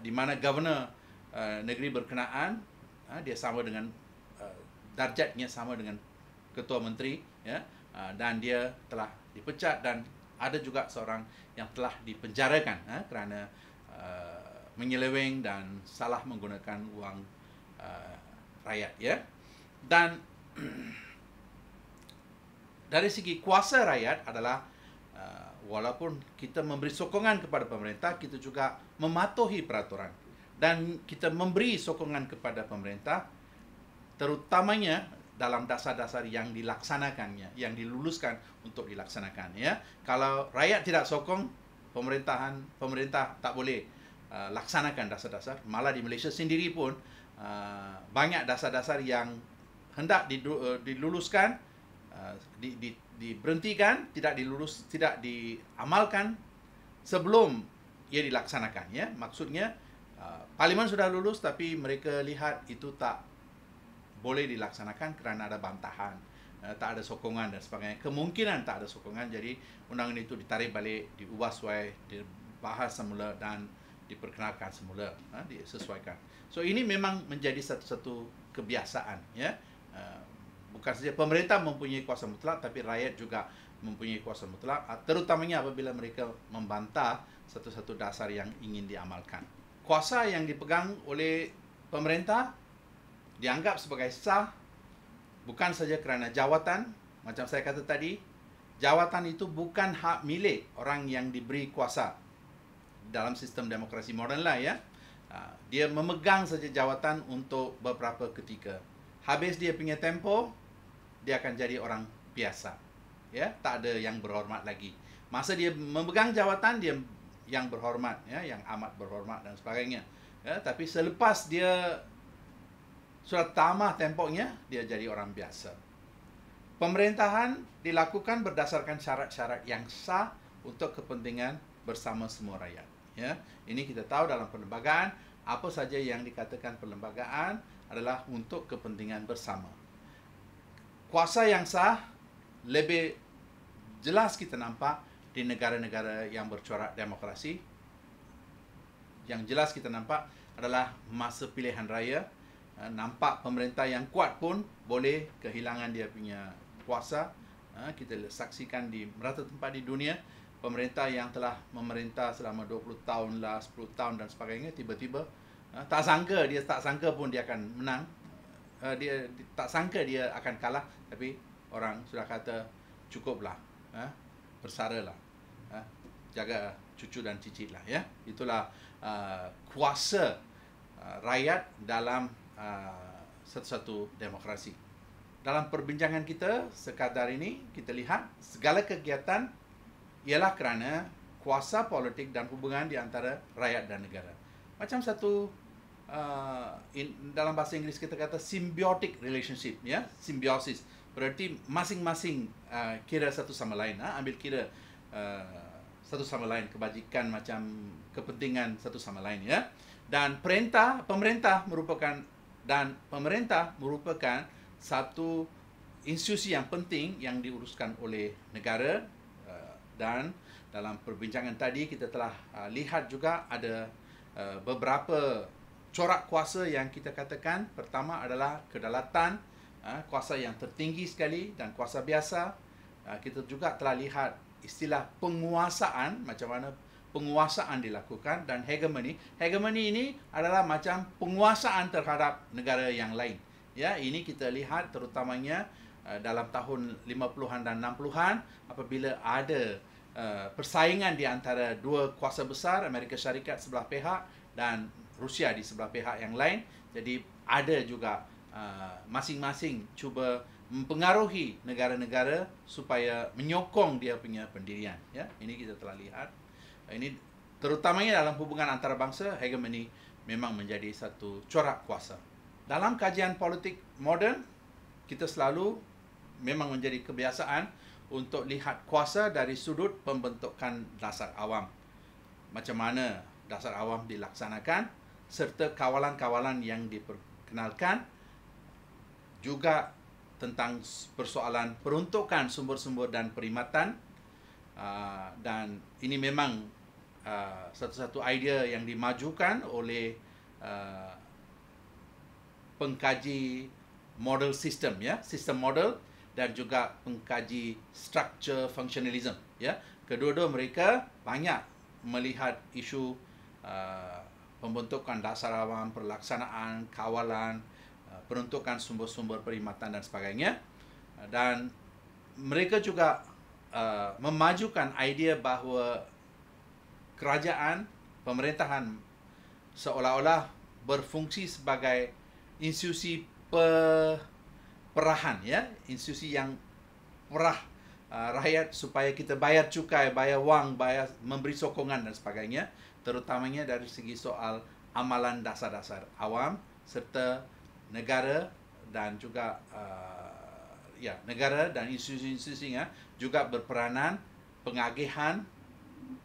di mana governor uh, negeri berkenaan uh, dia sama dengan darjatnya sama dengan ketua menteri ya ah, dan dia telah dipecat dan ada juga seorang yang telah dipenjarakan ya, kerana uh, menyeleweng dan salah menggunakan wang uh, rakyat ya dan dari segi kuasa rakyat adalah uh, walaupun kita memberi sokongan kepada pemerintah kita juga mematuhi peraturan dan kita memberi sokongan kepada pemerintah terutamanya dalam dasar-dasar yang dilaksanakannya, yang diluluskan untuk dilaksanakan. Ya, kalau rakyat tidak sokong pemerintahan, pemerintah tak boleh uh, laksanakan dasar-dasar. Malah di Malaysia sendiri pun uh, banyak dasar-dasar yang hendak uh, diluluskan, uh, di, di, diberhentikan, tidak dilulus, tidak diamalkan sebelum ia dilaksanakan. Ya, maksudnya uh, Parlimen sudah lulus tapi mereka lihat itu tak boleh dilaksanakan kerana ada bantahan eh, tak ada sokongan dan sebagainya kemungkinan tak ada sokongan jadi undangan itu ditarik balik diubah suai dibahas semula dan diperkenalkan semula eh, disesuaikan so ini memang menjadi satu-satu kebiasaan ya eh, bukan saja pemerintah mempunyai kuasa mutlak tapi rakyat juga mempunyai kuasa mutlak ah, terutamanya apabila mereka membantah satu-satu dasar yang ingin diamalkan kuasa yang dipegang oleh pemerintah dianggap sebagai sah bukan saja kerana jawatan macam saya kata tadi jawatan itu bukan hak milik orang yang diberi kuasa dalam sistem demokrasi moden lah ya ah, dia memegang saja jawatan untuk beberapa ketika habis dia punya tempo dia akan jadi orang biasa ya tak ada yang berhormat lagi masa dia memegang jawatan dia yang berhormat ya yang amat berhormat dan sebagainya ya tapi selepas dia sudah tamah tempoknya dia jadi orang biasa. Pemerintahan dilakukan berdasarkan syarat-syarat yang sah untuk kepentingan bersama semua rakyat. Ya, ini kita tahu dalam perlembagaan, apa saja yang dikatakan perlembagaan adalah untuk kepentingan bersama. Kuasa yang sah lebih jelas kita nampak di negara-negara yang bercorak demokrasi. Yang jelas kita nampak adalah masa pilihan raya Ha, nampak pemerintah yang kuat pun boleh kehilangan dia punya kuasa. Ha, kita saksikan di merata tempat di dunia, pemerintah yang telah memerintah selama 20 tahun lah, 10 tahun dan sebagainya, tiba-tiba ha, tak sangka, dia tak sangka pun dia akan menang. Dia tak sangka dia akan kalah, tapi orang sudah kata cukuplah, bersara lah. Jaga cucu dan cicitlah. ya. Itulah kuasa rakyat dalam Ah, satu-satu demokrasi. Dalam perbincangan kita sekadar ini, kita lihat segala kegiatan ialah kerana kuasa politik dan hubungan di antara rakyat dan negara. Macam satu uh, in, dalam bahasa Inggeris kita kata symbiotic relationship, ya, simbiosis. Berarti masing-masing uh, kira satu sama lain, uh, ambil kira uh, satu sama lain kebajikan macam kepentingan satu sama lain, ya. Dan perintah pemerintah merupakan dan pemerintah merupakan satu institusi yang penting yang diuruskan oleh negara eh, dan dalam perbincangan tadi kita telah eh, lihat juga ada eh, beberapa corak kuasa yang kita katakan pertama adalah kedaulatan kuasa yang tertinggi sekali dan kuasa biasa kita juga telah lihat istilah penguasaan macam mana penguasaan dilakukan dan hegemoni. Hegemoni ini adalah macam penguasaan terhadap negara yang lain. Ya, ini kita lihat terutamanya eh, dalam tahun 50-an dan 60-an apabila ada eh, persaingan di antara dua kuasa besar Amerika Syarikat sebelah pihak dan Rusia di sebelah pihak yang lain. Jadi ada juga eh, masing-masing cuba mempengaruhi negara-negara supaya menyokong dia punya pendirian ya ini kita telah lihat ini terutamanya dalam hubungan antarabangsa hegemoni memang menjadi satu corak kuasa. Dalam kajian politik moden kita selalu memang menjadi kebiasaan untuk lihat kuasa dari sudut pembentukan dasar awam. Macam mana dasar awam dilaksanakan serta kawalan-kawalan yang diperkenalkan juga tentang persoalan peruntukan sumber-sumber dan perkhidmatan Ah, dan ini memang uh, satu-satu idea yang dimajukan oleh uh, pengkaji model sistem ya sistem model dan juga pengkaji structure functionalism ya kedua-dua mereka banyak melihat isu uh, pembentukan dasar awam perlaksanaan kawalan uh, peruntukan sumber-sumber perkhidmatan dan sebagainya dan mereka juga uh, memajukan idea bahawa kerajaan pemerintahan seolah-olah berfungsi sebagai institusi pe- perahan ya institusi yang perah uh, rakyat supaya kita bayar cukai bayar wang bayar memberi sokongan dan sebagainya terutamanya dari segi soal amalan dasar-dasar awam serta negara dan juga uh, ya negara dan institusi-institusi ya, juga berperanan pengagihan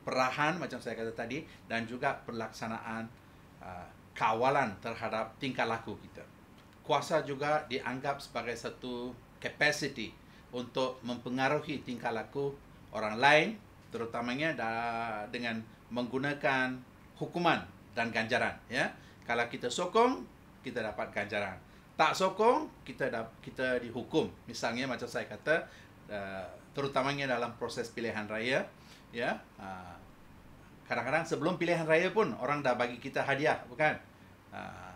perahan macam saya kata tadi dan juga pelaksanaan uh, kawalan terhadap tingkah laku kita. Kuasa juga dianggap sebagai satu capacity untuk mempengaruhi tingkah laku orang lain terutamanya dengan menggunakan hukuman dan ganjaran ya. Kalau kita sokong kita dapat ganjaran tak sokong kita dah kita dihukum misalnya macam saya kata uh, terutamanya dalam proses pilihan raya ya uh, kadang-kadang sebelum pilihan raya pun orang dah bagi kita hadiah bukan uh,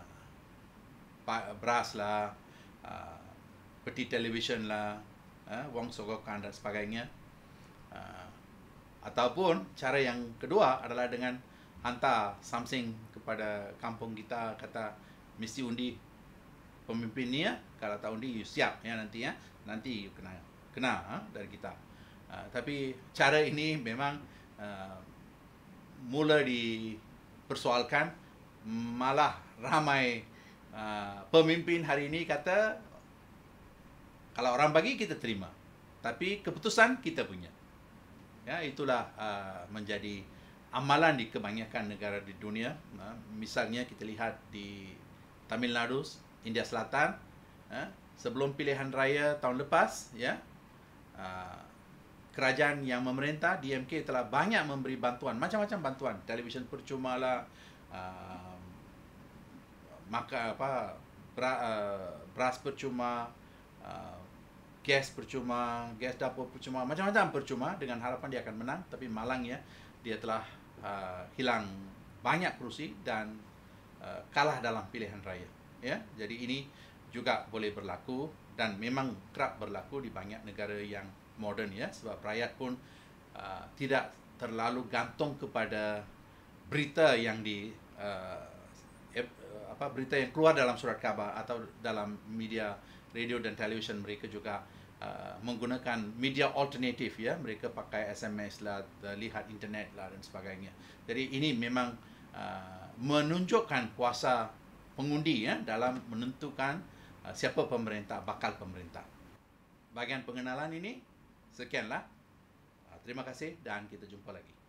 beras lah uh, peti televisyen lah uh, wang sokongan dan sebagainya uh, ataupun cara yang kedua adalah dengan hantar something kepada kampung kita kata mesti undi pemimpin ni ya, kalau tahun ni you siap ya nanti ya. Nanti you kena kena ha, dari kita. Uh, tapi cara ini memang uh, mula dipersoalkan malah ramai uh, pemimpin hari ini kata kalau orang bagi kita terima tapi keputusan kita punya ya itulah uh, menjadi amalan di kebanyakan negara di dunia uh, misalnya kita lihat di Tamil Nadu India Selatan eh, sebelum pilihan raya tahun lepas ya eh, kerajaan yang memerintah DMK telah banyak memberi bantuan macam-macam bantuan televisyen percuma lah eh, maka apa ah, beras percuma eh, gas percuma gas dapur percuma macam-macam percuma dengan harapan dia akan menang tapi malang ya dia telah eh, hilang banyak kerusi dan uh, kalah dalam pilihan raya ya jadi ini juga boleh berlaku dan memang kerap berlaku di banyak negara yang moden ya sebab rakyat pun uh, tidak terlalu gantung kepada berita yang di uh, uh, apa berita yang keluar dalam surat khabar atau dalam media radio dan televisyen mereka juga Uh, menggunakan media alternatif ya mereka pakai SMS lah uh, lihat internet lah dan sebagainya jadi ini memang uh, menunjukkan kuasa pengundi ya dalam menentukan uh, siapa pemerintah bakal pemerintah. Bagian pengenalan ini sekianlah. Uh, terima kasih dan kita jumpa lagi.